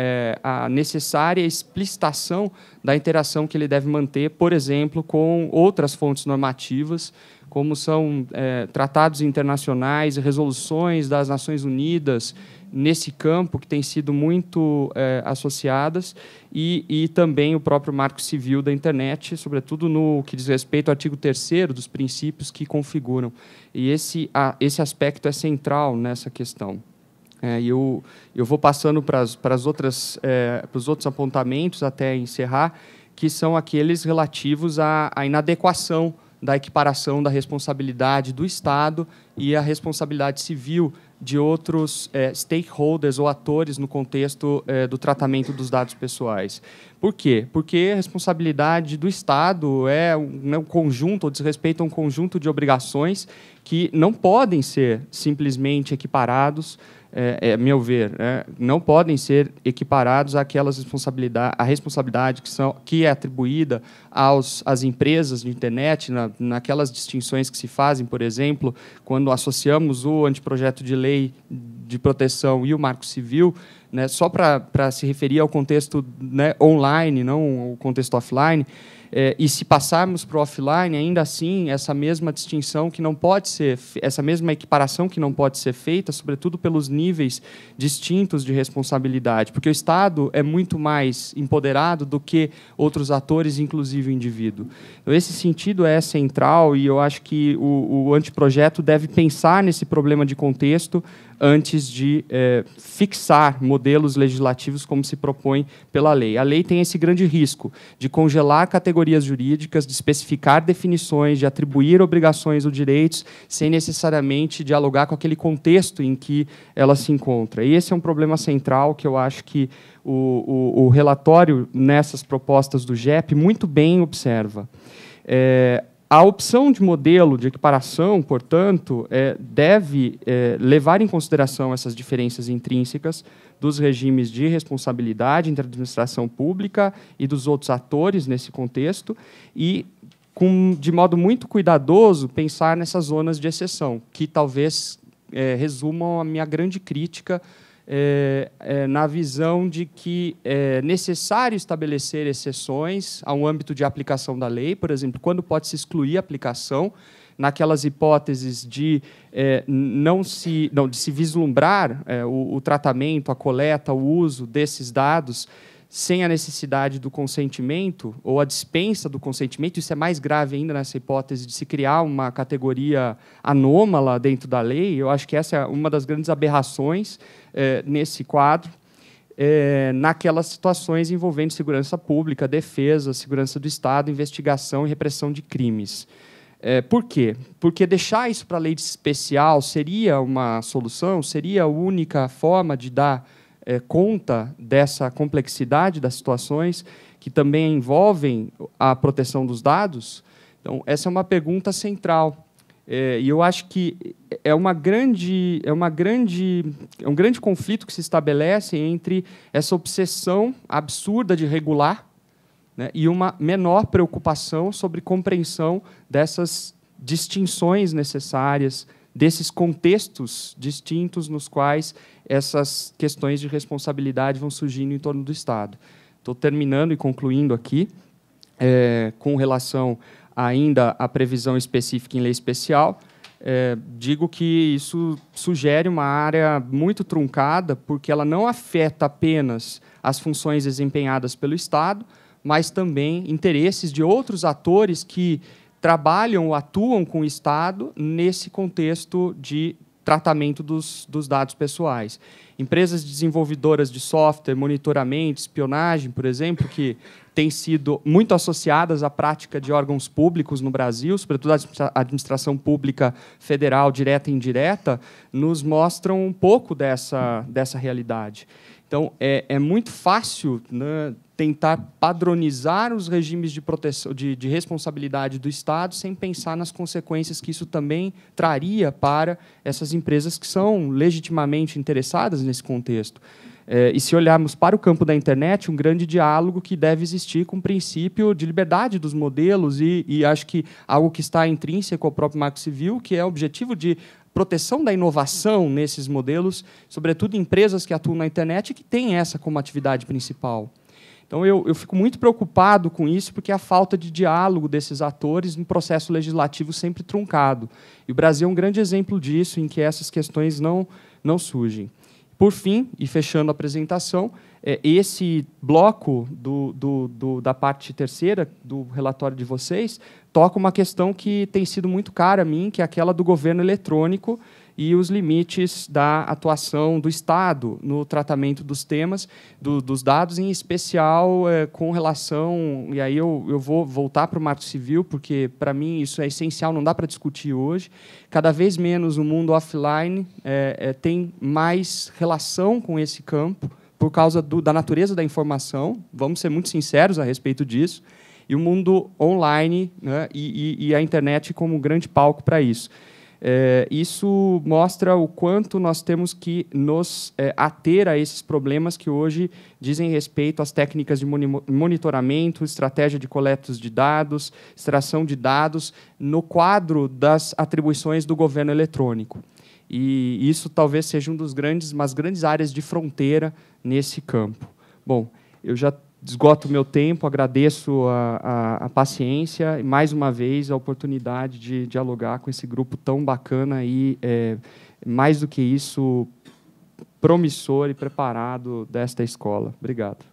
a necessária explicitação da interação que ele deve manter, por exemplo, com outras fontes normativas, como são é, tratados internacionais, resoluções das Nações Unidas nesse campo que têm sido muito é, associadas e, e, também o próprio marco civil da internet, sobretudo no que diz respeito ao artigo 3 dos princípios que configuram. E esse, a, esse aspecto é central nessa questão. É, eu, eu vou passando para as outras é, para os outros apontamentos até encerrar, que são aqueles relativos à, à inadequação da equiparação da responsabilidade do Estado e a responsabilidade civil de outros eh, stakeholders ou atores no contexto eh, do tratamento dos dados pessoais. Por quê? Porque a responsabilidade do Estado é um, é um conjunto, ou desrespeita um conjunto de obrigações que não podem ser simplesmente equiparados, é, é meu ver, né? não podem ser equiparados àquelas responsabilidade, à responsabilidade que, são, que é atribuída aos, às empresas de internet, na, naquelas distinções que se fazem, por exemplo, quando associamos o anteprojeto de lei de proteção e o marco civil, né, só para se referir ao contexto né, online, não o contexto offline, é, e se passarmos para o offline, ainda assim, essa mesma distinção que não pode ser, essa mesma equiparação que não pode ser feita, sobretudo pelos níveis distintos de responsabilidade, porque o Estado é muito mais empoderado do que outros atores, inclusive o indivíduo. Então, esse sentido é central e eu acho que o, o anteprojeto deve pensar nesse problema de contexto antes de é, fixar modelos legislativos como se propõe pela lei. A lei tem esse grande risco de congelar categorias jurídicas, de especificar definições, de atribuir obrigações ou direitos sem necessariamente dialogar com aquele contexto em que ela se encontra. E esse é um problema central que eu acho que o, o, o relatório nessas propostas do GEP muito bem observa. É, a opção de modelo de equiparação, portanto, é, deve é, levar em consideração essas diferenças intrínsecas dos regimes de responsabilidade entre a administração pública e dos outros atores nesse contexto e, com, de modo muito cuidadoso, pensar nessas zonas de exceção, que talvez é, resumam a minha grande crítica é, é, na visão de que é necessário estabelecer exceções a um âmbito de aplicação da lei, por exemplo, quando pode se excluir a aplicação, naquelas hipóteses de é, não se não de se vislumbrar é, o, o, tratamento, a coleta, o uso desses dados sem a necessidade do consentimento ou a dispensa do consentimento, isso é mais grave ainda nessa hipótese de se criar uma categoria anômala dentro da lei. Eu acho que essa é uma das grandes aberrações eh, nesse quadro. É, naquelas situações envolvendo segurança pública, defesa, segurança do Estado, investigação e repressão de crimes. É, por quê? Porque deixar isso para a lei especial seria uma solução, seria a única forma de dar é, conta dessa complexidade das situações que também envolvem a proteção dos dados? Então, essa é uma pergunta central. É, e eu acho que é uma grande é uma grande é um grande conflito que se estabelece entre essa obsessão absurda de regular né, e uma menor preocupação sobre compreensão dessas distinções necessárias desses contextos distintos nos quais essas questões de responsabilidade vão surgindo em torno do Estado. Estou terminando e concluindo aqui é, com relação ainda à previsão específica em lei especial. É, digo que isso sugere uma área muito truncada, porque ela não afeta apenas as funções desempenhadas pelo Estado, mas também interesses de outros atores que trabalham ou atuam com o Estado nesse contexto de tratamento dos, dos dados pessoais. Empresas desenvolvedoras de software, monitoramento, espionagem, por exemplo, que têm sido muito associadas à prática de órgãos públicos no Brasil, sobretudo a administração pública federal, direta e indireta, nos mostram um pouco dessa, dessa realidade. Então, é, é muito fácil né, tentar padronizar os regimes de, proteção, de, de, responsabilidade do Estado sem pensar nas consequências que isso também traria para essas empresas que são legitimamente interessadas nesse contexto. É, e se olharmos para o campo da internet, um grande diálogo que deve existir com o princípio de liberdade dos modelos e, e acho que algo que está intrínseco ao próprio Marco Civil, que é o objetivo de proteção da inovação nesses modelos, sobretudo empresas que atuam na internet e que têm essa como atividade principal. Então, eu, eu fico muito preocupado com isso, porque a falta de diálogo desses atores no processo legislativo sempre truncado. E o Brasil é um grande exemplo disso, em que essas questões não, não surgem. Por fim, e fechando a apresentação, é, esse bloco do, do, do, da parte terceira do relatório de vocês toca uma questão que tem sido muito cara a mim, que é aquela do governo eletrônico, e os limites da atuação do Estado no tratamento dos temas, do, dos dados, em especial é, com relação. E aí eu, eu vou voltar para o Marco Civil, porque para mim isso é essencial, não dá para discutir hoje. Cada vez menos o mundo offline é, é, tem mais relação com esse campo, por causa do, da natureza da informação, vamos ser muito sinceros a respeito disso, e o mundo online né, e, e, e a internet como um grande palco para isso. É, isso mostra o quanto nós temos que nos é, ater a esses problemas que hoje dizem respeito às técnicas de monitoramento, estratégia de coletas de dados, extração de dados, no quadro das atribuições do governo eletrônico. E isso talvez seja um dos grandes, mas grandes áreas de fronteira nesse campo. Bom, eu já esgoto meu tempo, agradeço a, a, a, paciência e, mais uma vez, a oportunidade de dialogar com esse grupo tão bacana e, é, mais do que isso, promissor e preparado desta escola. Obrigado.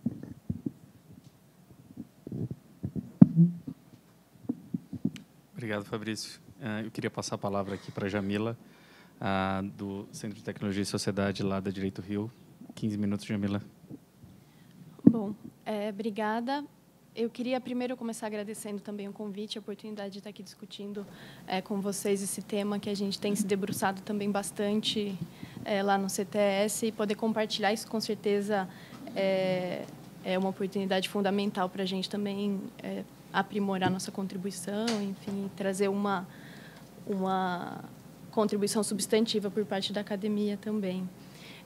Obrigado, Fabrício. Ah, eu queria passar a palavra aqui para a Jamila, ah, do Centro de Tecnologia e Sociedade, lá da Direito Rio. 15 minutos, Jamila. Bom, é, obrigada. Eu queria primeiro começar agradecendo também o convite, a oportunidade de estar aqui discutindo é, com vocês esse tema que a gente tem se debruçado também bastante é, lá no CTS e poder compartilhar isso com certeza é, é uma oportunidade fundamental para a gente também é, aprimorar nossa contribuição, enfim, trazer uma, uma contribuição substantiva por parte da academia também.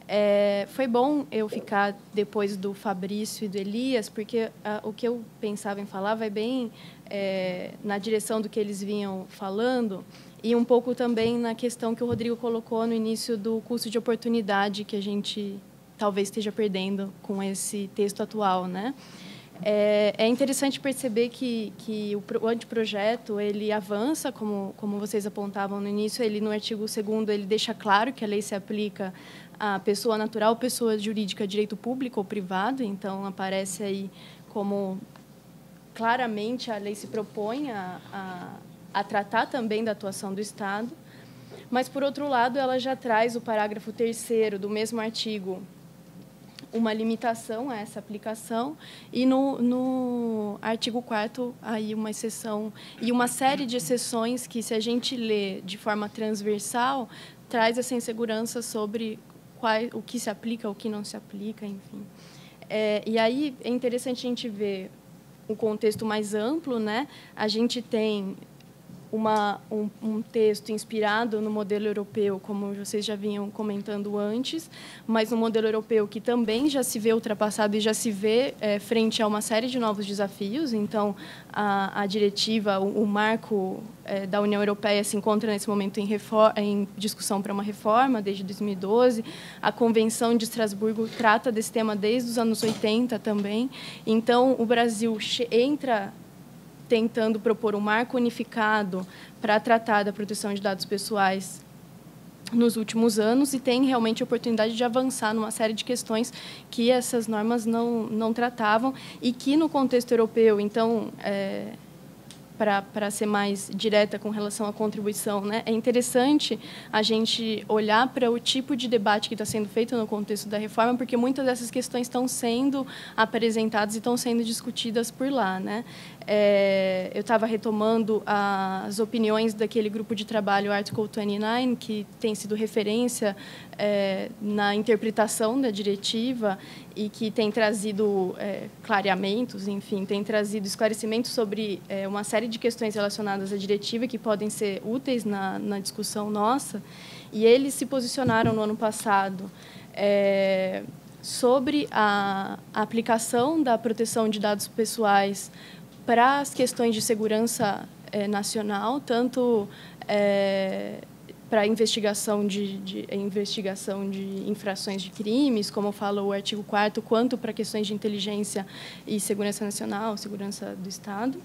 É, foi bom eu ficar depois do Fabrício e do Elias, porque a, ah, o que eu pensava em falar vai bem é, na direção do que eles vinham falando e um pouco também na questão que o Rodrigo colocou no início do custo de oportunidade que a gente talvez esteja perdendo com esse texto atual, né? É, é interessante perceber que, que o, o anteprojeto ele avança, como, como vocês apontavam no início, ele no artigo 2 ele deixa claro que a lei se aplica a pessoa natural, pessoa jurídica, direito público ou privado. Então, aparece aí como claramente a lei se propõe a, a, a tratar também da atuação do Estado. Mas, por outro lado, ela já traz o parágrafo 3 do mesmo artigo uma limitação a essa aplicação e no, no artigo 4 aí uma exceção e uma série de exceções que se a gente lê de forma transversal traz essa insegurança sobre o que se aplica, o que não se aplica, enfim. É, e aí é interessante a gente ver o contexto mais amplo, né? A gente tem uma, um, um, texto inspirado no modelo europeu, como vocês já vinham comentando antes, mas um modelo europeu que também já se vê ultrapassado e já se vê é, frente a uma série de novos desafios. Então, a, a diretiva, o, o marco é, da União Europeia se encontra nesse momento em, reforma, em discussão para uma reforma desde 2012. A Convenção de Estrasburgo trata desse tema desde os anos 80 também. Então, o Brasil entra tentando propor um marco unificado para tratar da proteção de dados pessoais nos últimos anos e tem realmente a oportunidade de avançar numa série de questões que essas normas não, não tratavam e que, no contexto europeu, então, é, para ser mais direta com relação à contribuição, né? é interessante a gente olhar para o tipo de debate que está sendo feito no contexto da reforma, porque muitas dessas questões estão sendo apresentadas e estão sendo discutidas por lá. Né? é, eu estava retomando as opiniões daquele grupo de trabalho Article 29, que tem sido referência é, na interpretação da diretiva e que tem trazido é, clareamentos, enfim, tem trazido esclarecimentos sobre é, uma série de questões relacionadas à diretiva que podem ser úteis na, na discussão nossa. E eles se posicionaram no ano passado é, sobre a aplicação da proteção de dados pessoais para as questões de segurança é, nacional, tanto é, para investigação de, de, eh, investigação de infrações de crimes, como fala o artigo 4 quanto para questões de inteligência e segurança nacional, segurança do Estado,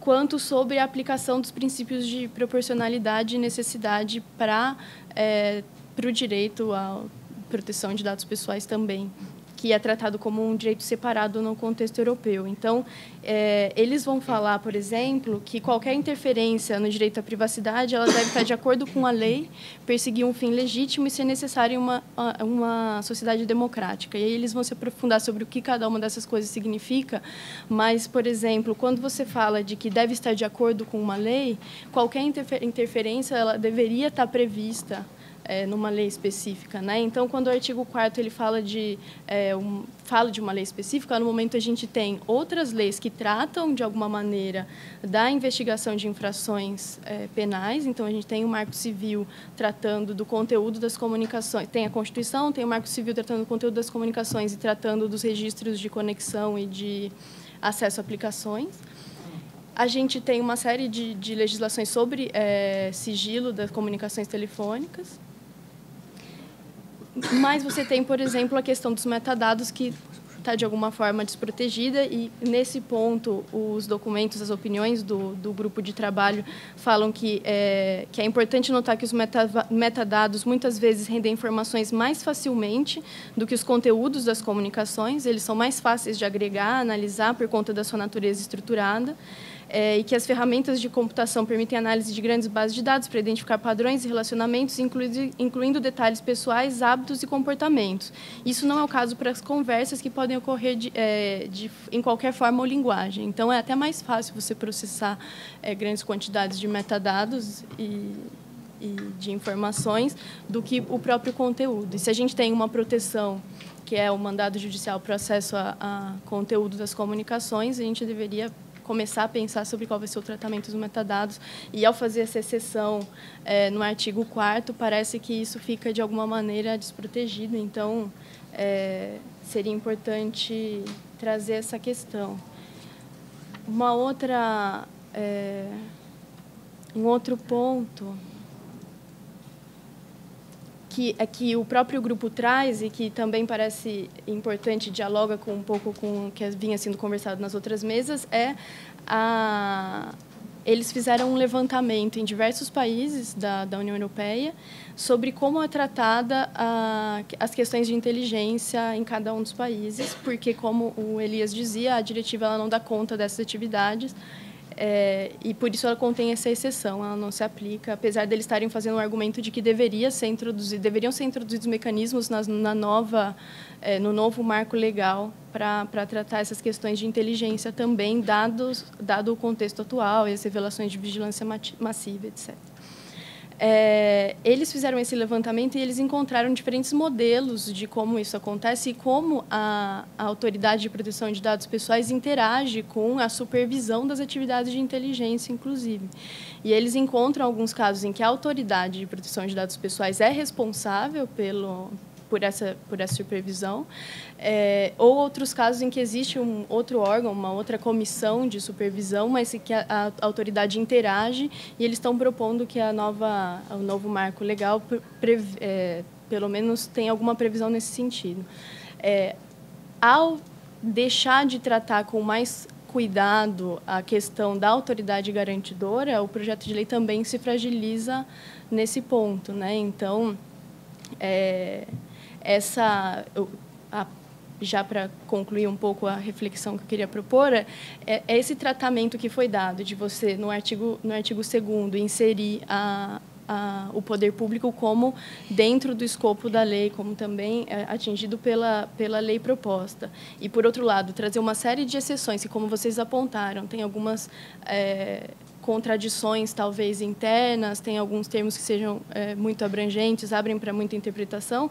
quanto sobre a aplicação dos princípios de proporcionalidade e necessidade para, é, para o direito à proteção de dados pessoais também que é tratado como um direito separado no contexto europeu. Então, é, eles vão falar, por exemplo, que qualquer interferência no direito à privacidade ela deve estar de acordo com a lei, perseguir um fim legítimo e ser necessária uma, uma sociedade democrática. E aí eles vão se aprofundar sobre o que cada uma dessas coisas significa, mas, por exemplo, quando você fala de que deve estar de acordo com uma lei, qualquer interferência ela deveria estar prevista é, numa lei específica. Né? Então, quando o artigo 4 ele fala de, é, um, fala de uma lei específica, no momento a gente tem outras leis que tratam, de alguma maneira, da investigação de infrações é, penais. Então, a gente tem o Marco Civil tratando do conteúdo das comunicações. Tem a Constituição, tem o Marco Civil tratando do conteúdo das comunicações e tratando dos registros de conexão e de acesso a aplicações. A gente tem uma série de, de legislações sobre é, sigilo das comunicações telefônicas. Mas você tem, por exemplo, a questão dos metadados que está de alguma forma desprotegida e nesse ponto os documentos, as opiniões do, do grupo de trabalho falam que é, que é importante notar que os meta, metadados muitas vezes rendem informações mais facilmente do que os conteúdos das comunicações, eles são mais fáceis de agregar, analisar por conta da sua natureza estruturada é, e que as ferramentas de computação permitem análise de grandes bases de dados para identificar padrões e relacionamentos, incluindo, incluindo detalhes pessoais, hábitos e comportamentos. Isso não é o caso para as conversas que podem ocorrer de, é, de, em qualquer forma ou linguagem. Então, é até mais fácil você processar é, grandes quantidades de metadados e, e de informações do que o próprio conteúdo. E se a gente tem uma proteção que é o mandado judicial para acesso a, a conteúdo das comunicações, a gente deveria começar a pensar sobre qual vai ser o tratamento dos metadados. E ao fazer essa exceção é, no artigo 4 parece que isso fica de alguma maneira desprotegido. Então, é, seria importante trazer essa questão. Uma outra, é, um outro ponto que, é que o próprio grupo traz e que também parece importante, dialoga com um pouco com o que vinha sendo conversado nas outras mesas, é a, eles fizeram um levantamento em diversos países da, da União Europeia sobre como é tratada a, as questões de inteligência em cada um dos países, porque, como o Elias dizia, a diretiva ela não dá conta dessas atividades é, e por isso ela contém essa exceção, ela não se aplica, apesar deles estarem fazendo um argumento de que deveria ser introduzido, deveriam ser introduzidos mecanismos nas, na nova, é, no novo marco legal para tratar essas questões de inteligência também, dados, dado o contexto atual e as revelações de vigilância massiva, etc. É, eles fizeram esse levantamento e eles encontraram diferentes modelos de como isso acontece e como a, a, autoridade de proteção de dados pessoais interage com a supervisão das atividades de inteligência, inclusive. E eles encontram alguns casos em que a autoridade de proteção de dados pessoais é responsável pelo, por essa, por essa supervisão, é, ou outros casos em que existe um outro órgão, uma outra comissão de supervisão, mas que a, a, autoridade interage e eles estão propondo que a nova, o novo marco legal, pre, é, pelo menos, tenha alguma previsão nesse sentido. É, ao deixar de tratar com mais cuidado a questão da autoridade garantidora, o projeto de lei também se fragiliza nesse ponto. Né? Então, é, essa eu, a, já para concluir um pouco a reflexão que eu queria propor, é, é, esse tratamento que foi dado de você, no artigo, no artigo 2 inserir a, o poder público como dentro do escopo da lei, como também é, atingido pela, pela lei proposta. E, por outro lado, trazer uma série de exceções, e como vocês apontaram, tem algumas... É, contradições talvez internas, tem alguns termos que sejam é, muito abrangentes, abrem para muita interpretação,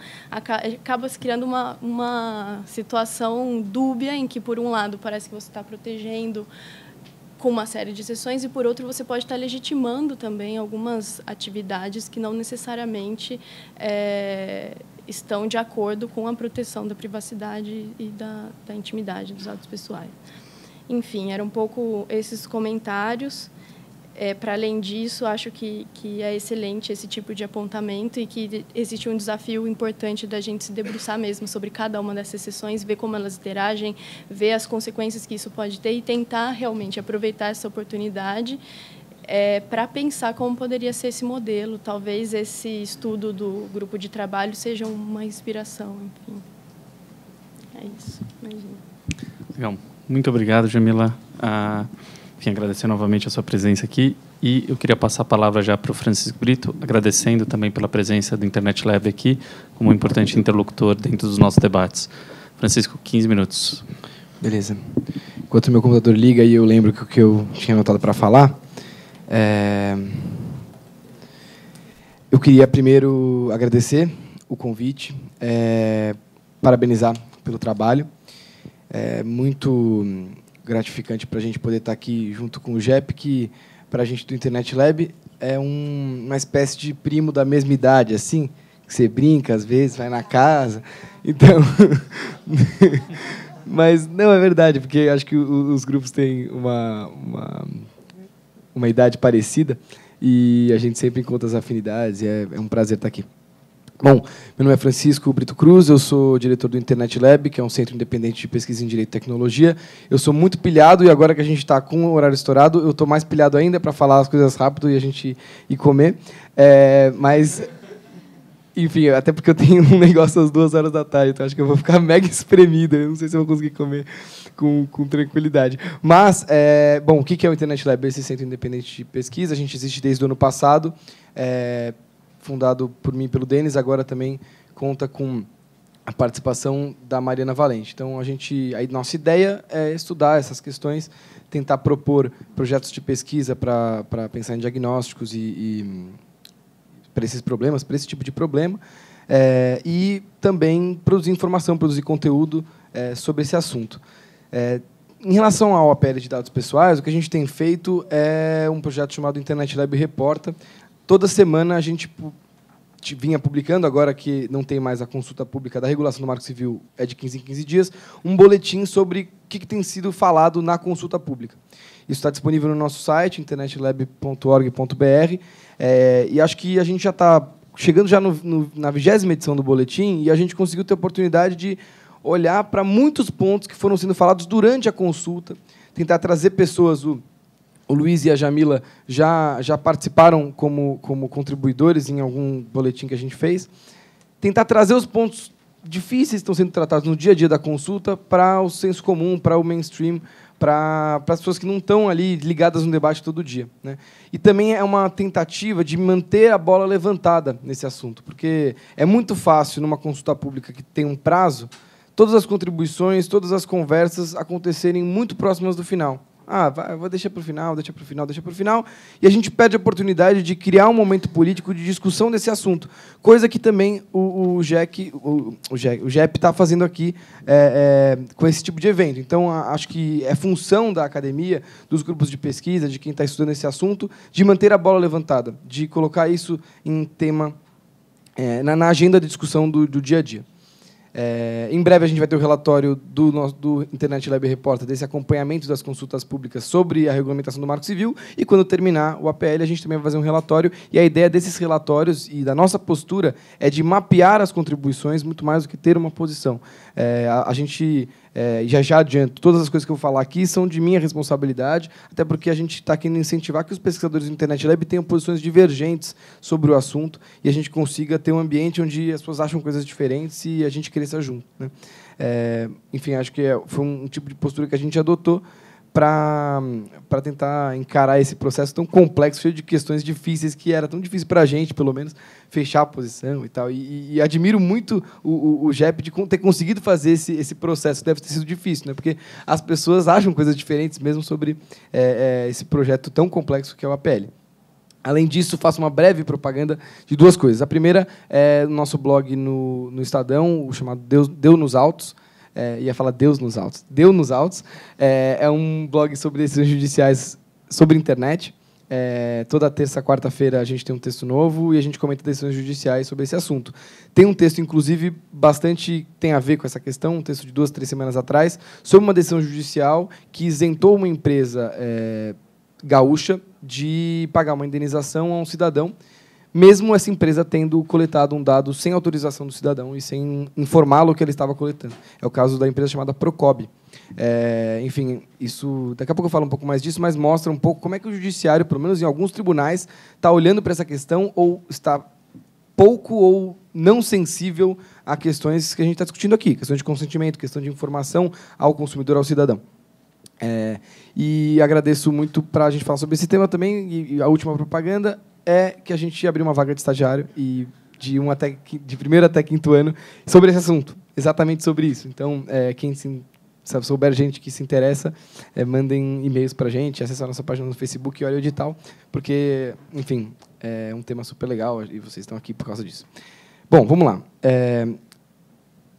é, acaba se criando uma, uma situação dúbia em que, por um lado, parece que você está protegendo com uma série de exceções e, por outro, você pode estar tá legitimando também algumas atividades que não necessariamente é, estão de acordo com a proteção da privacidade e da, da intimidade dos dados pessoais. Enfim, eram um pouco esses comentários. É, Para além disso, acho que, que é excelente esse tipo de apontamento e que existe um desafio importante da gente se debruçar mesmo sobre cada uma dessas sessões, ver como elas interagem, ver as consequências que isso pode ter e tentar realmente aproveitar essa oportunidade é, para pensar como poderia ser esse modelo. Talvez esse estudo do grupo de trabalho seja uma inspiração, enfim. É isso, imagina. Legal. Muito obrigado, Jamila. Ah... Enfim, agradecer novamente a sua presença aqui. E eu queria passar a palavra já para o Francisco Brito, agradecendo também pela presença do Internet Lab aqui, como um importante interlocutor dentro dos nossos debates. Francisco, 15 minutos. Beleza. Enquanto meu computador liga e eu lembro que o que eu tinha anotado para falar, é... eu queria primeiro agradecer o convite, é... parabenizar pelo trabalho. É muito gratificante para a gente poder estar tá aqui junto com o JEP, que para a gente do Internet Lab é um, uma espécie de primo da mesma idade, assim, que você brinca às vezes, vai na casa. Então. [laughs] Mas não é verdade, porque acho que os grupos têm uma, uma, uma idade parecida e a gente sempre encontra as afinidades e é, é um prazer estar tá aqui. Bom, meu nome é Francisco Brito Cruz, eu sou diretor do Internet Lab, que é um centro independente de pesquisa em direito e tecnologia. Eu sou muito pilhado e agora que a gente está com o horário estourado, eu estou mais pilhado ainda para falar as coisas rápido e a gente ir comer. É, mas, enfim, até porque eu tenho um [laughs] negócio às duas horas da tarde, então acho que eu vou ficar mega espremida, eu não sei se eu vou conseguir comer com, com tranquilidade. Mas, é, bom, o que é o Internet Lab, esse centro independente de pesquisa? A gente existe desde o ano passado. É, fundado por mim pelo Denis, agora também conta com a participação da Mariana Valente. Então a gente, a nossa ideia é estudar essas questões, tentar propor projetos de pesquisa para, para pensar em diagnósticos e, e para esses problemas, para esse tipo de problema, é, e também produzir informação, produzir conteúdo é, sobre esse assunto. É, em relação ao APL de dados pessoais, o que a gente tem feito é um projeto chamado Internet Lab Reporta. Toda semana a gente vinha publicando, agora que não tem mais a consulta pública da regulação do Marco Civil, é de 15 em 15 dias, um boletim sobre o que, tem sido falado na consulta pública. Isso está disponível no nosso site, internetlab.org.br, é, e acho que a gente já está chegando já no, no, na vigésima edição do boletim e a gente conseguiu ter a oportunidade de olhar para muitos pontos que foram sendo falados durante a consulta, tentar trazer pessoas. O, o Luiz e a Jamila já, já participaram como, como contribuidores em algum boletim que a gente fez. Tentar trazer os pontos difíceis que estão sendo tratados no dia a dia da consulta para o senso comum, para o mainstream, para, para as pessoas que não estão ali ligadas no debate todo dia. Né? E também é uma tentativa de manter a bola levantada nesse assunto, porque é muito fácil, numa consulta pública que tem um prazo, todas as contribuições, todas as conversas acontecerem muito próximas do final. Ah, vai, vou deixar para o final, deixa para o final, deixa para o final. E a gente perde a oportunidade de criar um momento político de discussão desse assunto. Coisa que também o, o o, o, Jack, o está fazendo aqui é, é, com esse tipo de evento. Então, a, acho que é função da academia, dos grupos de pesquisa, de quem está estudando esse assunto, de manter a bola levantada, de colocar isso em tema, é, na, na agenda de discussão do, do dia a dia. É, em breve a gente vai ter o relatório do, nosso, do Internet Lab Repórter desse acompanhamento das consultas públicas sobre a regulamentação do Marco Civil. E quando terminar o APL, a gente também vai fazer um relatório. E a ideia desses relatórios e da nossa postura é de mapear as contribuições muito mais do que ter uma posição. É, a, a gente é, já já adianto, todas as coisas que eu vou falar aqui são de minha responsabilidade, até porque a gente está querendo incentivar que os pesquisadores do Internet Lab tenham posições divergentes sobre o assunto e a gente consiga ter um ambiente onde as pessoas acham coisas diferentes e a gente cresça junto. Né? É, enfim, acho que é, foi um tipo de postura que a gente adotou para tentar encarar esse processo tão complexo, cheio de questões difíceis, que era tão difícil para a gente, pelo menos, fechar a posição e tal. E, e admiro muito o, o, o Jep de ter conseguido fazer esse, esse processo. Deve ter sido difícil, né? porque as pessoas acham coisas diferentes mesmo sobre é, é, esse projeto tão complexo que é o APL. Além disso, faço uma breve propaganda de duas coisas. A primeira é o nosso blog no, no Estadão, o chamado Deus, deu nos Altos, é, ia falar Deus nos altos Deus nos altos é, é um blog sobre decisões judiciais sobre internet. É, toda terça, quarta-feira a gente tem um texto novo e a gente comenta decisões judiciais sobre esse assunto. Tem um texto, inclusive, bastante tem a ver com essa questão, um texto de duas, três semanas atrás, sobre uma decisão judicial que isentou uma empresa é, gaúcha de pagar uma indenização a um cidadão mesmo essa empresa tendo coletado um dado sem autorização do cidadão e sem informá-lo que ele estava coletando. É o caso da empresa chamada Procob. É, enfim, isso daqui a pouco eu falo um pouco mais disso, mas mostra um pouco como é que o judiciário, pelo menos em alguns tribunais, está olhando para essa questão ou está pouco ou não sensível a questões que a gente está discutindo aqui, questão de consentimento, questão de informação ao consumidor, ao cidadão. É, e agradeço muito para a gente falar sobre esse tema também. E, e a última propaganda, é que a gente abriu uma vaga de estagiário e de um até de primeiro até quinto ano sobre esse assunto, exatamente sobre isso. Então, é, quem se se souber gente que se interessa, é, mandem e-mails para a gente, acessem a nossa página no Facebook e olhem o edital, porque, enfim, é um tema super legal e vocês estão aqui por causa disso. Bom, vamos lá. É,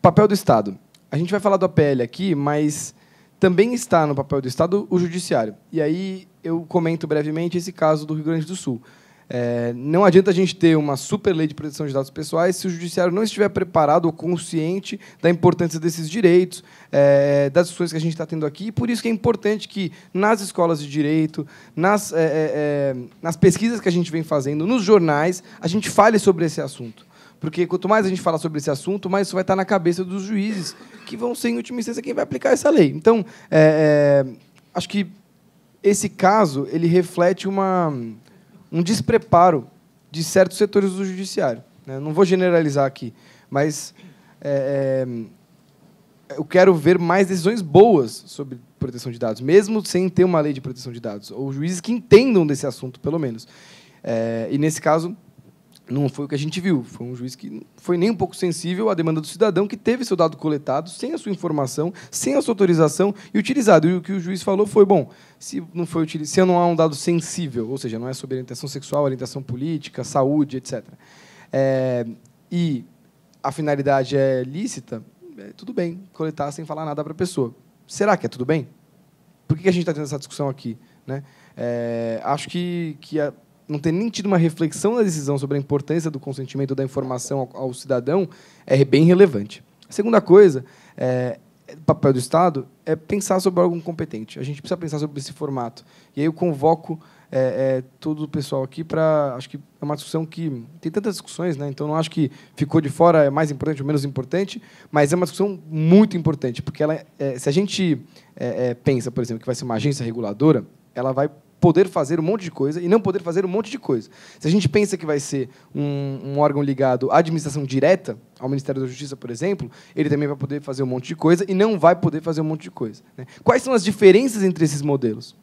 papel do Estado. A gente vai falar do APL aqui, mas também está no papel do Estado o Judiciário. E aí eu comento brevemente esse caso do Rio Grande do Sul. É, não adianta a gente ter uma super lei de proteção de dados pessoais se o judiciário não estiver preparado ou consciente da importância desses direitos, é, das discussões que a gente está tendo aqui. E por isso que é importante que nas escolas de direito, nas, é, é, é nas pesquisas que a gente vem fazendo, nos jornais, a gente fale sobre esse assunto. Porque quanto mais a gente falar sobre esse assunto, mais isso vai estar na cabeça dos juízes, que vão ser, em última instância, quem vai aplicar essa lei. Então, é, acho que esse caso ele reflete uma um despreparo de certos setores do judiciário. Né? Não vou generalizar aqui, mas é, é, eu quero ver mais decisões boas sobre proteção de dados, mesmo sem ter uma lei de proteção de dados, ou juízes que entendam desse assunto, pelo menos. É, e, nesse caso, não foi o que a gente viu. Foi um juiz que foi nem um pouco sensível à demanda do cidadão que teve seu dado coletado sem a sua informação, sem a sua autorização e utilizado. E o que o juiz falou foi: bom, se não foi se não há um dado sensível, ou seja, não é sobre orientação sexual, orientação política, saúde, etc. É, e a finalidade é lícita, é, tudo bem coletar sem falar nada para a pessoa. Será que é tudo bem? Por que a gente está tendo essa discussão aqui? Né? É, acho que, que a, não ter nem tido uma reflexão na decisão sobre a importância do consentimento da informação ao, ao cidadão é bem relevante. A segunda coisa, é, papel do Estado, é pensar sobre algo competente. A gente precisa pensar sobre esse formato. E aí eu convoco é, é, todo o pessoal aqui para. Acho que é uma discussão que. Tem tantas discussões, né? então não acho que ficou de fora é mais importante ou menos importante, mas é uma discussão muito importante, porque ela, é, se a gente é, é, pensa, por exemplo, que vai ser uma agência reguladora, ela vai poder fazer um monte de coisa e não poder fazer um monte de coisa. Se a gente pensa que vai ser um, um, órgão ligado à administração direta, ao Ministério da Justiça, por exemplo, ele também vai poder fazer um monte de coisa e não vai poder fazer um monte de coisa. Né? Quais são as diferenças entre esses modelos?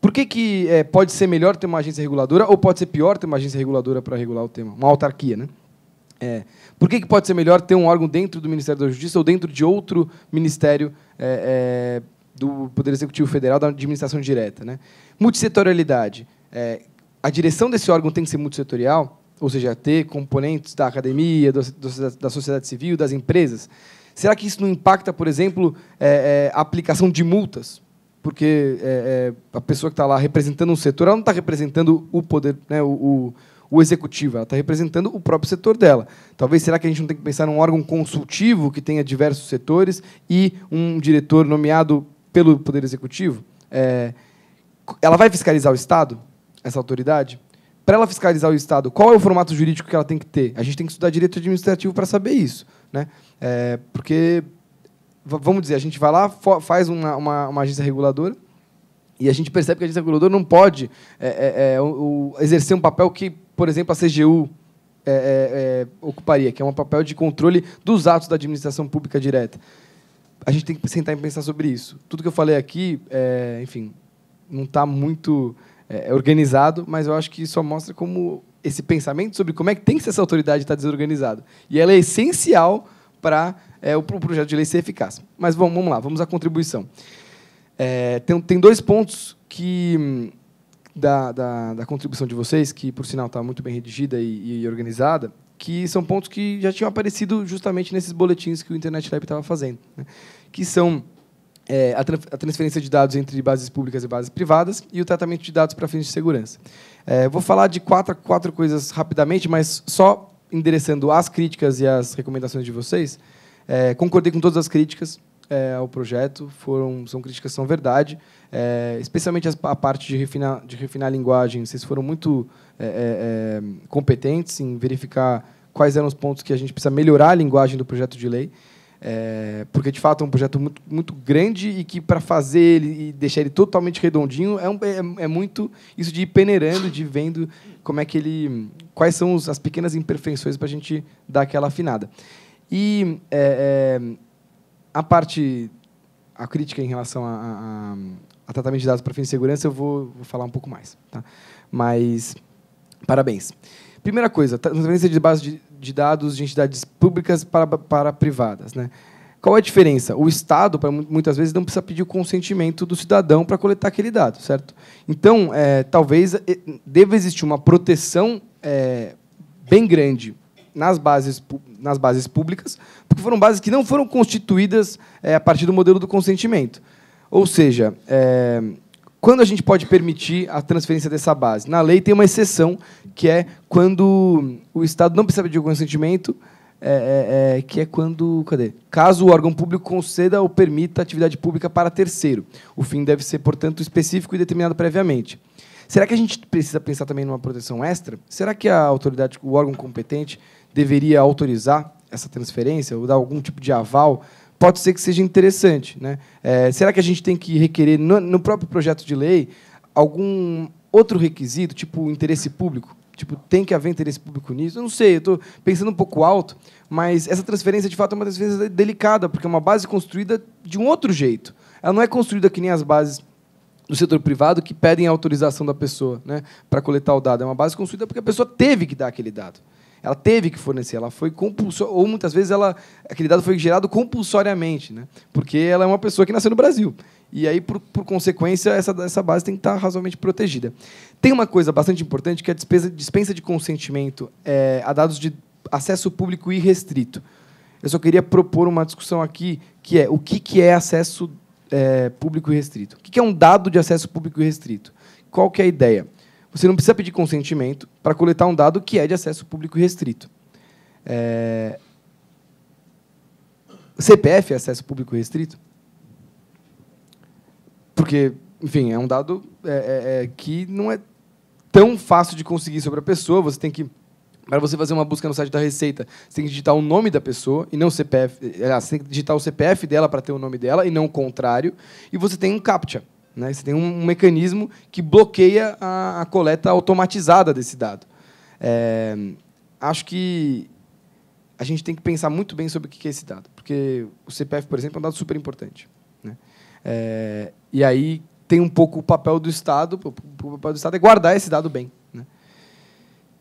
Por que, que é, pode ser melhor ter uma agência reguladora ou pode ser pior ter uma agência reguladora para regular o tema? Uma autarquia, né? É, por que, que pode ser melhor ter um órgão dentro do Ministério da Justiça ou dentro de outro ministério é, é do Poder Executivo Federal da Administração Direta? Né? Multissetorialidade. É, a direção desse órgão tem que ser multissetorial, ou seja, ter componentes da academia, do, do, da sociedade civil, das empresas. Será que isso não impacta, por exemplo, é, é, a aplicação de multas? Porque é, é, a pessoa que está lá representando um setor, ela não está representando o poder, né, o, o, o executivo, ela está representando o próprio setor dela. Talvez será que a gente não tem que pensar num órgão consultivo que tenha diversos setores e um diretor nomeado pelo poder executivo? É, ela vai fiscalizar o Estado, essa autoridade? Para ela fiscalizar o Estado, qual é o formato jurídico que ela tem que ter? A gente tem que estudar direito administrativo para saber isso. Né? É, porque, vamos dizer, a gente vai lá, faz uma, uma, uma agência reguladora, e a gente percebe que a agência reguladora não pode é, é, é o, exercer um papel que, por exemplo, a CGU é, é, é, ocuparia, que é um papel de controle dos atos da administração pública direta. A gente tem que sentar e pensar sobre isso. Tudo que eu falei aqui, enfim, não está muito é, é, organizado, mas eu acho que isso mostra como esse pensamento sobre como é que tem que ser essa autoridade está desorganizado. E ela é essencial para é, o pro projeto de lei ser eficaz. Mas vamos lá, vamos à contribuição. É, tem, tem dois pontos que hum, da, da, da, contribuição de vocês, que por sinal está muito bem redigida e, e, organizada, que são pontos que já tinham aparecido justamente nesses boletins que o Internet Lab estava fazendo, né? que são é, a, tra a, transferência de dados entre bases públicas e bases privadas e o tratamento de dados para fins de segurança. É, vou falar de quatro, quatro coisas rapidamente, mas só endereçando as críticas e as recomendações de vocês. É, concordei com todas as críticas é, ao projeto, foram, são críticas são verdade, é, especialmente a parte de refinar, de refinar a linguagem. Vocês foram muito é, competentes em verificar quais eram os pontos que a gente precisa melhorar a linguagem do projeto de lei. É, porque, de fato, é um projeto muito, muito grande e que, para fazer ele e deixar ele totalmente redondinho, é, um, é, é, muito isso de ir peneirando, de vendo como é que ele... Quais são os, as pequenas imperfeições para a gente dar aquela afinada. E é, é, a parte... A crítica em relação a, a, a tratamento de dados para fins de segurança eu vou, vou falar um pouco mais. Tá? Mas, parabéns. Primeira coisa, transferência de base de de dados de entidades públicas para, para privadas. Né? Qual é a diferença? O Estado, muitas vezes, não precisa pedir o consentimento do cidadão para coletar aquele dado, certo? Então, é, talvez deva existir uma proteção é, bem grande nas bases, nas bases públicas, porque foram bases que não foram constituídas é, a partir do modelo do consentimento. Ou seja, é, quando a gente pode permitir a transferência dessa base? Na lei tem uma exceção que é quando o Estado não precisa pedir o consentimento, é, é, é, que é quando. Cadê? Caso o órgão público conceda ou permita atividade pública para terceiro. O fim deve ser, portanto, específico e determinado previamente. Será que a gente precisa pensar também numa proteção extra? Será que a autoridade, o órgão competente, deveria autorizar essa transferência ou dar algum tipo de aval? Pode ser que seja interessante. Né? É, será que a gente tem que requerer, no, no próprio projeto de lei, algum outro requisito, tipo interesse público? Tipo, tem que haver interesse público nisso? Eu não sei, eu estou pensando um pouco alto, mas essa transferência, de fato, é uma transferência delicada, porque é uma base construída de um outro jeito. Ela não é construída que nem as bases do setor privado que pedem a autorização da pessoa né, para coletar o dado. É uma base construída porque a pessoa teve que dar aquele dado. Ela teve que fornecer, ela foi compulsória, ou muitas vezes ela, aquele dado foi gerado compulsoriamente, né? porque ela é uma pessoa que nasceu no Brasil. E aí, por, por consequência, essa, essa base tem que estar razoavelmente protegida. Tem uma coisa bastante importante, que é a dispensa de consentimento é, a dados de acesso público irrestrito. Eu só queria propor uma discussão aqui, que é o que, que é acesso é, público irrestrito. O que, que é um dado de acesso público irrestrito? Qual que é a ideia? Você não precisa pedir consentimento para coletar um dado que é de acesso público restrito. É... CPF é acesso público restrito? Porque, enfim, é um dado é, é, é, que não é tão fácil de conseguir sobre a pessoa. Você tem que para você fazer uma busca no site da Receita, você tem que digitar o nome da pessoa e não o CPF. É, aliás, você tem que digitar o CPF dela para ter o nome dela e não o contrário. E você tem um CAPTCHA. Né? Você tem um, um mecanismo que bloqueia a, a coleta automatizada desse dado. É, acho que a gente tem que pensar muito bem sobre o que é esse dado. Porque o CPF, por exemplo, é um dado super importante. Né? É, e aí tem um pouco o papel do Estado, o papel do Estado é guardar esse dado bem. Né?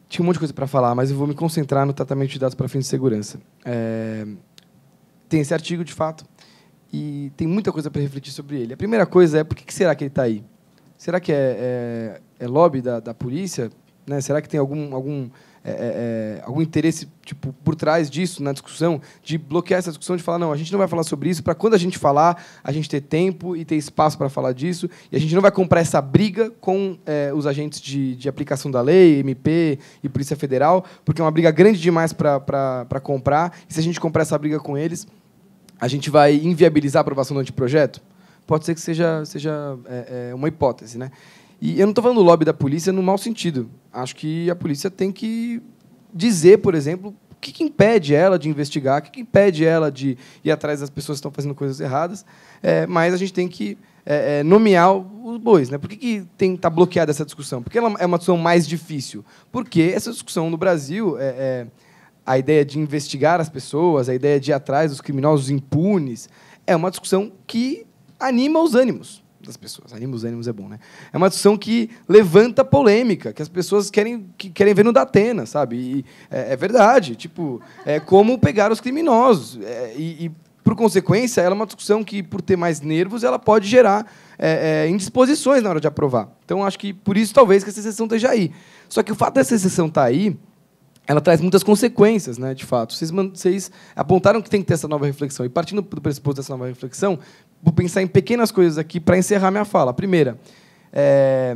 Tinha um monte de coisa para falar, mas eu vou me concentrar no tratamento de dados para fins de segurança. É... Tem esse artigo, de fato, e tem muita coisa para refletir sobre ele. A primeira coisa é por que será que ele está aí? Será que é, é, é lobby da, da polícia? Né? Será que tem algum, algum é, é, é, algum interesse tipo, por trás disso na discussão, de bloquear essa discussão, de falar, não, a gente não vai falar sobre isso, para quando a gente falar, a gente ter tempo e ter espaço para falar disso, e a gente não vai comprar essa briga com é, os agentes de, de, aplicação da lei, MP e Polícia Federal, porque é uma briga grande demais para comprar, e se a gente comprar essa briga com eles, a gente vai inviabilizar a aprovação do anteprojeto? Pode ser que seja, seja é, é, uma hipótese. Né? E eu não estou falando do lobby da polícia no mau sentido. Acho que a polícia tem que dizer, por exemplo, o que, que impede ela de investigar, o que, que, impede ela de ir atrás das pessoas que estão fazendo coisas erradas. É, mas a gente tem que é, é nomear os bois. Né? Por que, que tem tá bloqueada essa discussão? Porque ela é uma discussão mais difícil. Porque essa discussão no Brasil é, é, a ideia de investigar as pessoas, a ideia de ir atrás dos criminosos impunes, é uma discussão que anima os ânimos das pessoas. animos ânimos é bom, né? É uma discussão que levanta polêmica, que as pessoas querem, que querem ver no Datena, sabe? E é, é verdade. Tipo, é como pegar os criminosos. É, e, e, por consequência, ela é uma discussão que, por ter mais nervos, ela pode gerar é, é indisposições na hora de aprovar. Então, acho que por isso, talvez, que essa sessão esteja aí. Só que o fato dessa sessão estar tá aí ela traz muitas consequências, né, de fato. Vocês, vocês, apontaram que tem que ter essa nova reflexão. E partindo do pressuposto dessa nova reflexão, vou pensar em pequenas coisas aqui para encerrar minha fala. Primeira, é,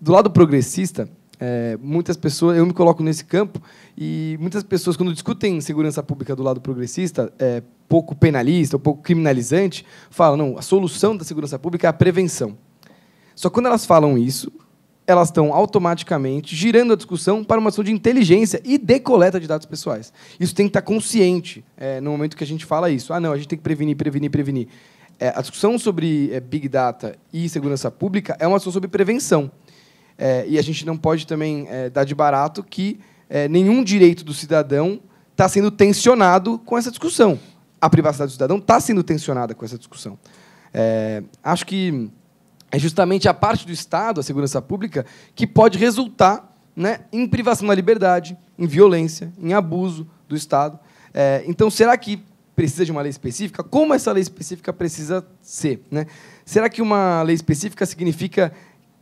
do lado progressista, é, muitas pessoas, eu me coloco nesse campo, e muitas pessoas, quando discutem segurança pública do lado progressista, é, pouco penalista pouco criminalizante, falam, não, a solução da segurança pública é a prevenção. Só quando elas falam isso, elas estão automaticamente girando a discussão para uma ação de inteligência e de coleta de dados pessoais. Isso tem que estar consciente é, no momento que a gente fala isso. Ah, não, a gente tem que prevenir, prevenir, prevenir. É, a discussão sobre é, Big Data e segurança pública é uma ação sobre prevenção. É, e a gente não pode também é, dar de barato que é, nenhum direito do cidadão está sendo tensionado com essa discussão. A privacidade do cidadão está sendo tensionada com essa discussão. acho que é justamente a parte do Estado, a segurança pública, que pode resultar né, em privação da liberdade, em violência, em abuso do Estado. É, então, será que precisa de uma lei específica? Como essa lei específica precisa ser? Né? Será que uma lei específica significa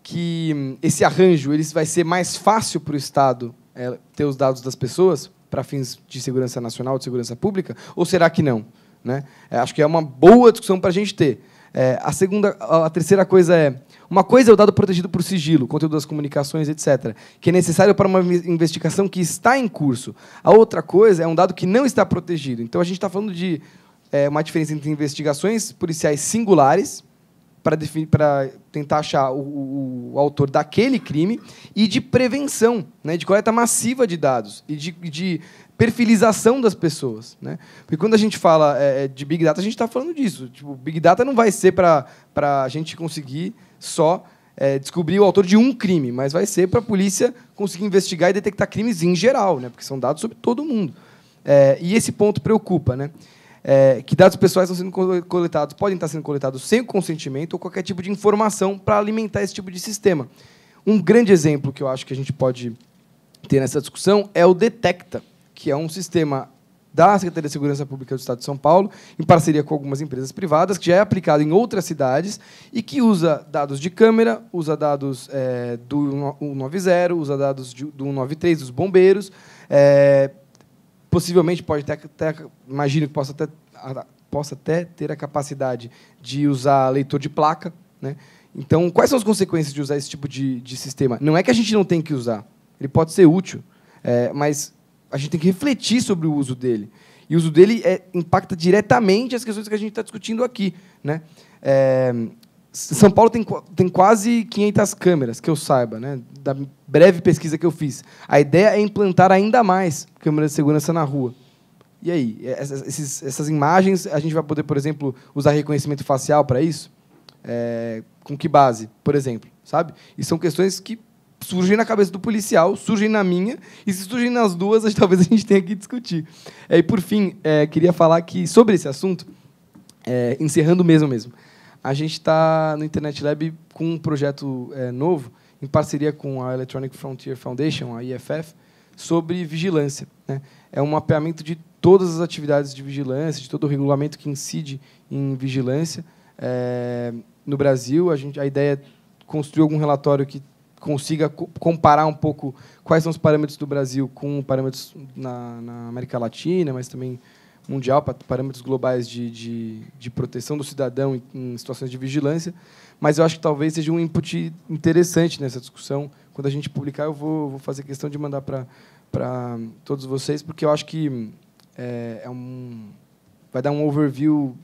que hum, esse arranjo ele vai ser mais fácil para o Estado é, ter os dados das pessoas para fins de segurança nacional, de segurança pública? Ou será que não? Né? É, acho que é uma boa discussão para a gente ter. É, a segunda, a terceira coisa é uma coisa é o dado protegido por sigilo, conteúdo das comunicações, etc., que é necessário para uma investigação que está em curso. A outra coisa é um dado que não está protegido. Então a gente está falando de é, uma diferença entre investigações policiais singulares para, definir, para tentar achar o, o, o, autor daquele crime e de prevenção, né, de coleta massiva de dados e de, de perfilização das pessoas. Né? Porque quando a gente fala é, é de Big Data, a gente está falando disso. Tipo, Big Data não vai ser para a gente conseguir só é, descobrir o autor de um crime, mas vai ser para a polícia conseguir investigar e detectar crimes em geral, né? porque são dados sobre todo mundo. É, e esse ponto preocupa, né? É, que dados pessoais estão sendo coletados, podem estar sendo coletados sem consentimento ou qualquer tipo de informação para alimentar esse tipo de sistema. Um grande exemplo que eu acho que a gente pode ter nessa discussão é o Detecta, que é um sistema da Secretaria de Segurança Pública do Estado de São Paulo, em parceria com algumas empresas privadas, que já é aplicado em outras cidades e que usa dados de câmera, usa dados é, do 190, usa dados de, do 193, dos bombeiros. É, possivelmente pode ter, até, imagino que possa até, possa até ter a capacidade de usar leitor de placa. Né? Então, quais são as consequências de usar esse tipo de, de sistema? Não é que a gente não tem que usar, ele pode ser útil, é, mas a gente tem que refletir sobre o uso dele. E o uso dele é, impacta diretamente as questões que a gente está discutindo aqui. Né? É, São Paulo tem, tem quase 500 câmeras, que eu saiba, né? da breve pesquisa que eu fiz. A ideia é implantar ainda mais câmeras de segurança na rua. E aí, essas, essas imagens, a gente vai poder, por exemplo, usar reconhecimento facial para isso? É, com que base, por exemplo? Sabe? E são questões que surgem na cabeça do policial, surgem na minha, e se surgem nas duas, [laughs] talvez a gente tenha que discutir. É, e, por fim, é, queria falar que, sobre esse assunto, é, encerrando mesmo mesmo, a gente está no Internet Lab com um projeto é, novo, em parceria com a Electronic Frontier Foundation, a IFF, sobre vigilância. Né? É um mapeamento de todas as atividades de vigilância, de todo o regulamento que incide em vigilância é, no Brasil. A, gente, a ideia é construir algum relatório que consiga comparar um pouco quais são os parâmetros do Brasil com parâmetros na, na América Latina, mas também mundial, parâmetros globais de, de, de proteção do cidadão em, em, situações de vigilância. Mas eu acho que talvez seja um input interessante nessa discussão. Quando a gente publicar, eu vou, vou fazer questão de mandar para todos vocês, porque eu acho que é, é um, vai dar um overview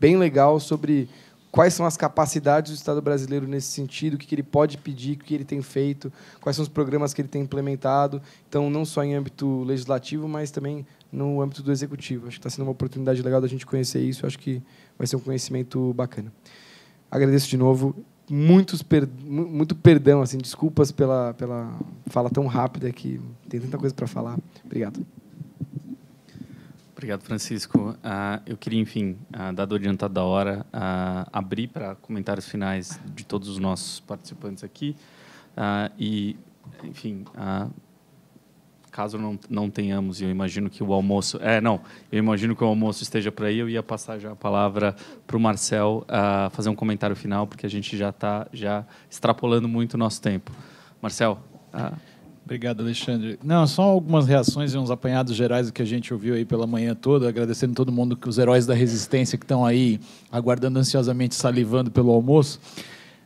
bem legal sobre quais são as capacidades do Estado brasileiro nesse sentido, o que, ele pode pedir, o que ele tem feito, quais são os programas que ele tem implementado. Então, não só em âmbito legislativo, mas também no âmbito do executivo. Acho que está sendo uma oportunidade legal da gente conhecer isso. Acho que vai ser um conhecimento bacana. Agradeço de novo. Muitos per... muito perdão, assim, desculpas pela, pela fala tão rápida que tem tanta coisa para falar. Obrigado. Obrigado, Francisco. Uh, eu queria, enfim, uh, dado o adiantado da hora, uh, abrir para comentários finais de todos os nossos participantes aqui. e, enfim, caso não, não tenhamos, eu imagino que o almoço. É, não, eu imagino que o almoço esteja por aí, eu ia passar já a palavra para o Marcel fazer um comentário final, porque a gente já está já extrapolando muito o nosso tempo. Marcel. Uh, Obrigado, Alexandre. Não, só algumas reações e uns apanhados gerais que a gente ouviu aí pela manhã toda, agradecendo todo mundo que os heróis da resistência que estão aí aguardando ansiosamente, salivando pelo almoço.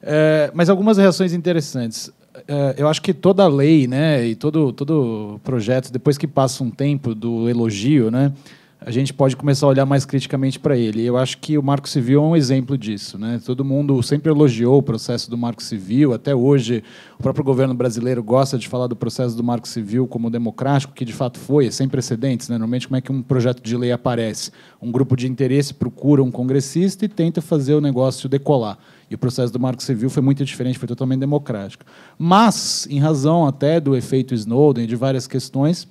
É, mas algumas reações interessantes. É, eu acho que toda lei, né, e todo todo projeto, depois que passa um tempo do elogio, né, a gente pode começar a olhar mais criticamente para ele. Eu acho que o Marco Civil é um exemplo disso. Né? Todo mundo sempre elogiou o processo do Marco Civil, até hoje o próprio governo brasileiro gosta de falar do processo do Marco Civil como democrático, que de fato foi, sem precedentes. Né? Normalmente, como é que um projeto de lei aparece? Um grupo de interesse procura um congressista e tenta fazer o negócio decolar. E o processo do Marco Civil foi muito diferente, foi totalmente democrático. Mas, em razão até do efeito Snowden e de várias questões,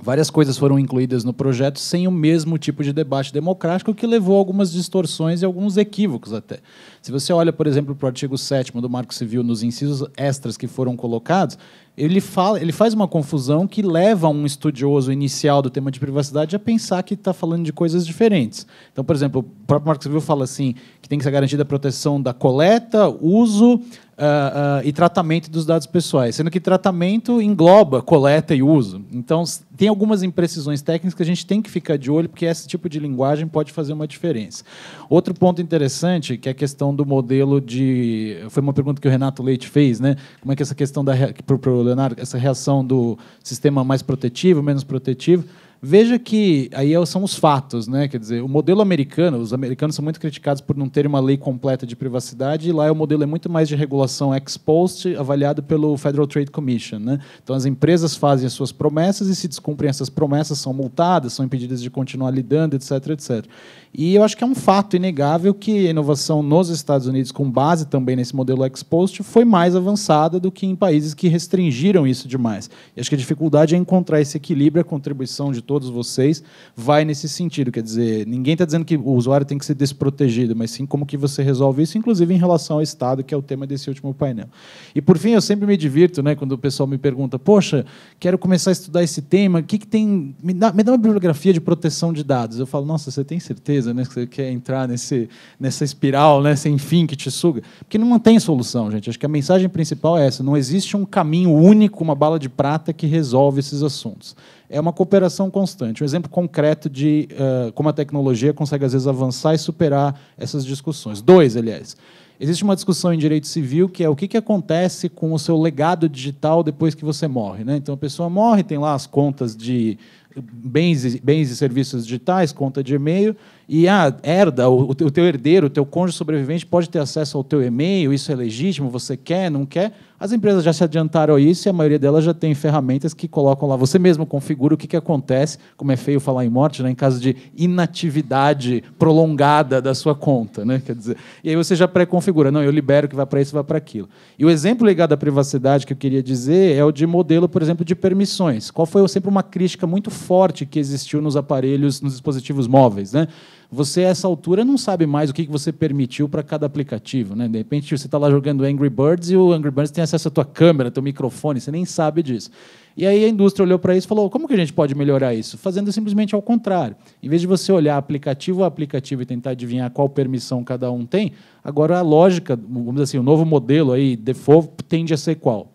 Várias coisas foram incluídas no projeto sem o mesmo tipo de debate democrático, que levou a algumas distorções e alguns equívocos até. Se você olha, por exemplo, para o artigo 7 do Marco Civil, nos incisos extras que foram colocados, ele, fala, ele faz uma confusão que leva um estudioso inicial do tema de privacidade a pensar que está falando de coisas diferentes. Então, por exemplo, o próprio Marco Civil fala assim que tem que ser garantida a proteção da coleta, uso, uh, uh, e tratamento dos dados pessoais, sendo que tratamento engloba coleta e uso. Então, tem algumas imprecisões técnicas que a gente tem que ficar de olho, porque esse tipo de linguagem pode fazer uma diferença. Outro ponto interessante, que é a questão do modelo de. Foi uma pergunta que o Renato Leite fez, né? Como é que essa questão da. Para o Leonardo, essa reação do sistema mais protetivo, menos protetivo. Veja que aí é são os fatos, né? Quer dizer, o modelo americano, os americanos são muito criticados por não terem uma lei completa de privacidade, e lá o modelo é muito mais de regulação ex post, avaliado pelo Federal Trade Commission, né? Então as empresas fazem as suas promessas e se descumprem essas promessas são multadas, são impedidas de continuar lidando, etc, etc. E eu acho que é um fato inegável que a inovação nos Estados Unidos, com base também nesse modelo ex-post, foi mais avançada do que em países que restringiram isso demais. E acho que a dificuldade é encontrar esse equilíbrio, a contribuição de todos vocês vai nesse sentido. Quer dizer, ninguém está dizendo que o usuário tem que ser desprotegido, mas sim como que você resolve isso, inclusive em relação ao Estado, que é o tema desse último painel. E, por fim, eu sempre me divirto né, quando o pessoal me pergunta, poxa, quero começar a estudar esse tema, o que, que tem... Me dá, me dá uma bibliografia de proteção de dados. Eu falo, nossa, você tem certeza? né? Que você quer entrar nesse, nessa espiral, né? sem fim que te suga. Porque não tem solução, gente. Acho que a mensagem principal é essa: não existe um caminho único, uma bala de prata que resolve esses assuntos. É uma cooperação constante. Um exemplo concreto de uh, como a tecnologia consegue, às vezes, avançar e superar essas discussões. Dois, aliás. Existe uma discussão em direito civil que é o que, que acontece com o seu legado digital depois que você morre. Né? Então, a pessoa morre, tem lá as contas de bens e, bens e serviços digitais, conta de e-mail, e ah, herda, o, o teu herdeiro, o teu cônjuge sobrevivente pode ter acesso ao teu e-mail, isso é legítimo, você quer, não quer. As empresas já se adiantaram a isso e a maioria delas já tem ferramentas que colocam lá. Você mesmo configura o que, que acontece, como é feio falar em morte, né, em caso de inatividade prolongada da sua conta. Né, quer dizer, e aí você já pré-configura, não, eu libero que vai para isso, vai para aquilo. E o exemplo ligado à privacidade que eu queria dizer é o de modelo, por exemplo, de permissões. Qual foi sempre uma crítica muito forte que existiu nos aparelhos, nos dispositivos móveis, né? você a essa altura não sabe mais o que você permitiu para cada aplicativo. Né? De repente você está lá jogando Angry Birds e o Angry Birds tem acesso à tua câmera, teu microfone, você nem sabe disso. E aí a indústria olhou para isso e falou: como que a gente pode melhorar isso? Fazendo simplesmente ao contrário. Em vez de você olhar aplicativo a aplicativo e tentar adivinhar qual permissão cada um tem, agora a lógica, vamos dizer assim, o novo modelo aí, default, tende a ser qual?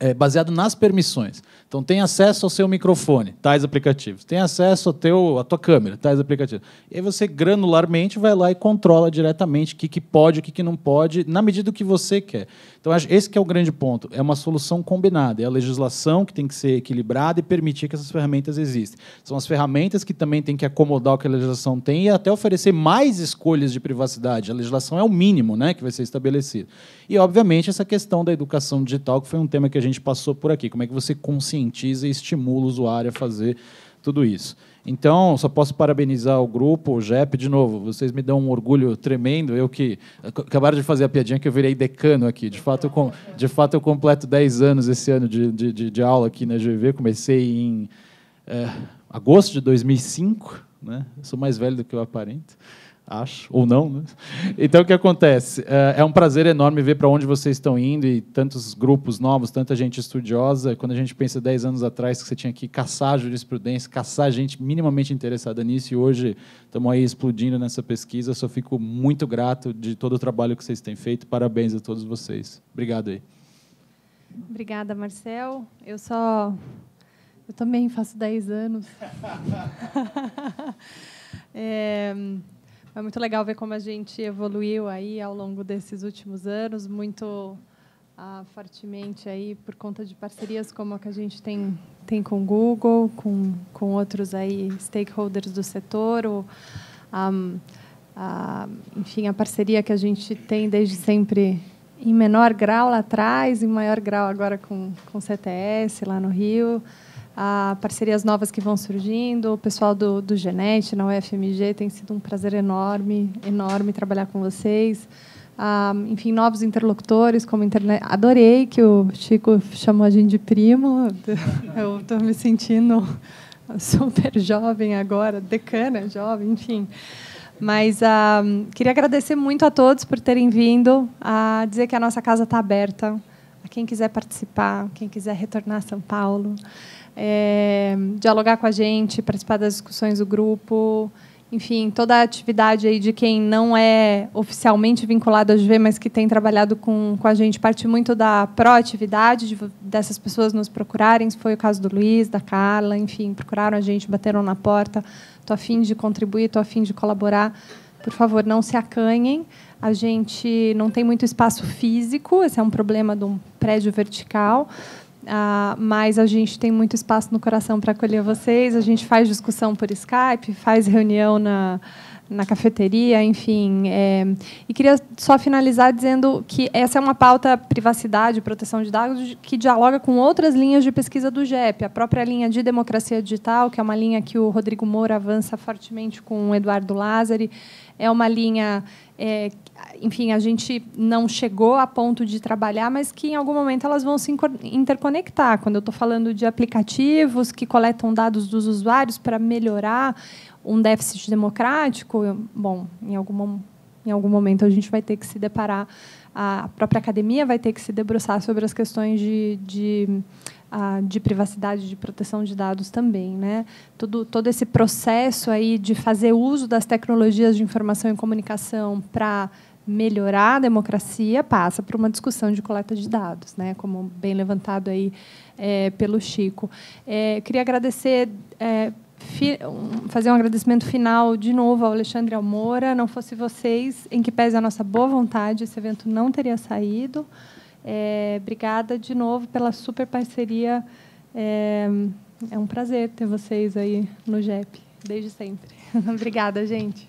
é, baseado nas permissões. Então, tem acesso ao seu microfone, tais aplicativos. Tem acesso à tua câmera, tais aplicativos. E aí você, granularmente, vai lá e controla diretamente o que, que pode, o que, que não pode, na medida do que você quer. Então, acho, esse que é o grande ponto. É uma solução combinada. É a legislação que tem que ser equilibrada e permitir que essas ferramentas existam. São as ferramentas que também têm que acomodar o que a legislação tem e até oferecer mais escolhas de privacidade. A legislação é o mínimo né, que vai ser estabelecido. E, obviamente, essa questão da educação digital, que foi um tema que a gente gente passou por aqui. Como é que você conscientiza e estimula o usuário a fazer tudo isso? Então, só posso parabenizar o grupo, o JEP, de novo. Vocês me dão um orgulho tremendo. Eu que acabaram de fazer a piadinha que eu virei decano aqui. De fato, eu, com, de fato, eu completo 10 anos esse ano de, de, de aula aqui na GV. Comecei em é, agosto de 2005. Né? Sou mais velho do que eu aparento acho, ou não. Né? Então, o que acontece? É, é um prazer enorme ver para onde vocês estão indo e tantos grupos novos, tanta gente estudiosa. Quando a gente pensa 10 anos atrás que você tinha que caçar jurisprudência, caçar gente minimamente interessada nisso, e hoje estamos aí explodindo nessa pesquisa. Eu só fico muito grato de todo o trabalho que vocês têm feito. Parabéns a todos vocês. Obrigado aí. Obrigada, Marcel. Eu só. Eu também faço 10 anos. [laughs] é... É muito legal ver como a gente evoluiu aí ao longo desses últimos anos, muito ah, fortemente aí por conta de parcerias como a que a gente tem tem com o Google, com com outros aí stakeholders do setor, ou, um, ah, a, ah, enfim, a parceria que a gente tem desde sempre em menor grau lá atrás, em maior grau agora com com CTS lá no Rio a parcerias novas que vão surgindo, o pessoal do, do Genete, na UFMG, tem sido um prazer enorme, enorme trabalhar com vocês. Ah, enfim, novos interlocutores, como internet. Adorei que o Chico chamou a gente de primo. [laughs] Eu estou me sentindo super jovem agora, decana jovem, enfim. Mas ah, queria agradecer muito a todos por terem vindo, a dizer que a nossa casa está aberta a quem quiser participar, quem quiser retornar a São Paulo é, dialogar com a gente, participar das discussões do grupo, enfim, toda a atividade aí de quem não é oficialmente vinculado à GV, mas que tem trabalhado com, com a gente, parte muito da proatividade de, dessas pessoas nos procurarem. Foi o caso do Luiz, da Carla, enfim, procuraram a gente, bateram na porta. Estou afim de contribuir, estou afim de colaborar. Por favor, não se acanhem. A gente não tem muito espaço físico, esse é um problema de um prédio vertical, ah, mas a gente tem muito espaço no coração para acolher vocês. A gente faz discussão por Skype, faz reunião na, na cafeteria, enfim. É, e queria só finalizar dizendo que essa é uma pauta privacidade, proteção de dados, que dialoga com outras linhas de pesquisa do GEP, a própria linha de democracia digital, que é uma linha que o Rodrigo Moura avança fortemente com o Eduardo Lázari, é uma linha é, enfim, a gente não chegou a ponto de trabalhar, mas que em algum momento elas vão se interconectar. Quando eu estou falando de aplicativos que coletam dados dos usuários para melhorar um déficit democrático, bom, em algum, em algum momento a gente vai ter que se deparar, a própria academia vai ter que se debruçar sobre as questões de, de de privacidade, de proteção de dados também, né? Todo, todo esse processo aí de fazer uso das tecnologias de informação e comunicação para melhorar a democracia passa por uma discussão de coleta de dados, né? como bem levantado aí é, pelo Chico. É, queria agradecer, é, fazer um agradecimento final de novo ao Alexandre Almoura. Não fosse vocês, em que pese a nossa boa vontade, esse evento não teria saído. É, obrigada de novo pela super parceria. É, é um prazer ter vocês aí no JEP, desde sempre. [laughs] obrigada, gente.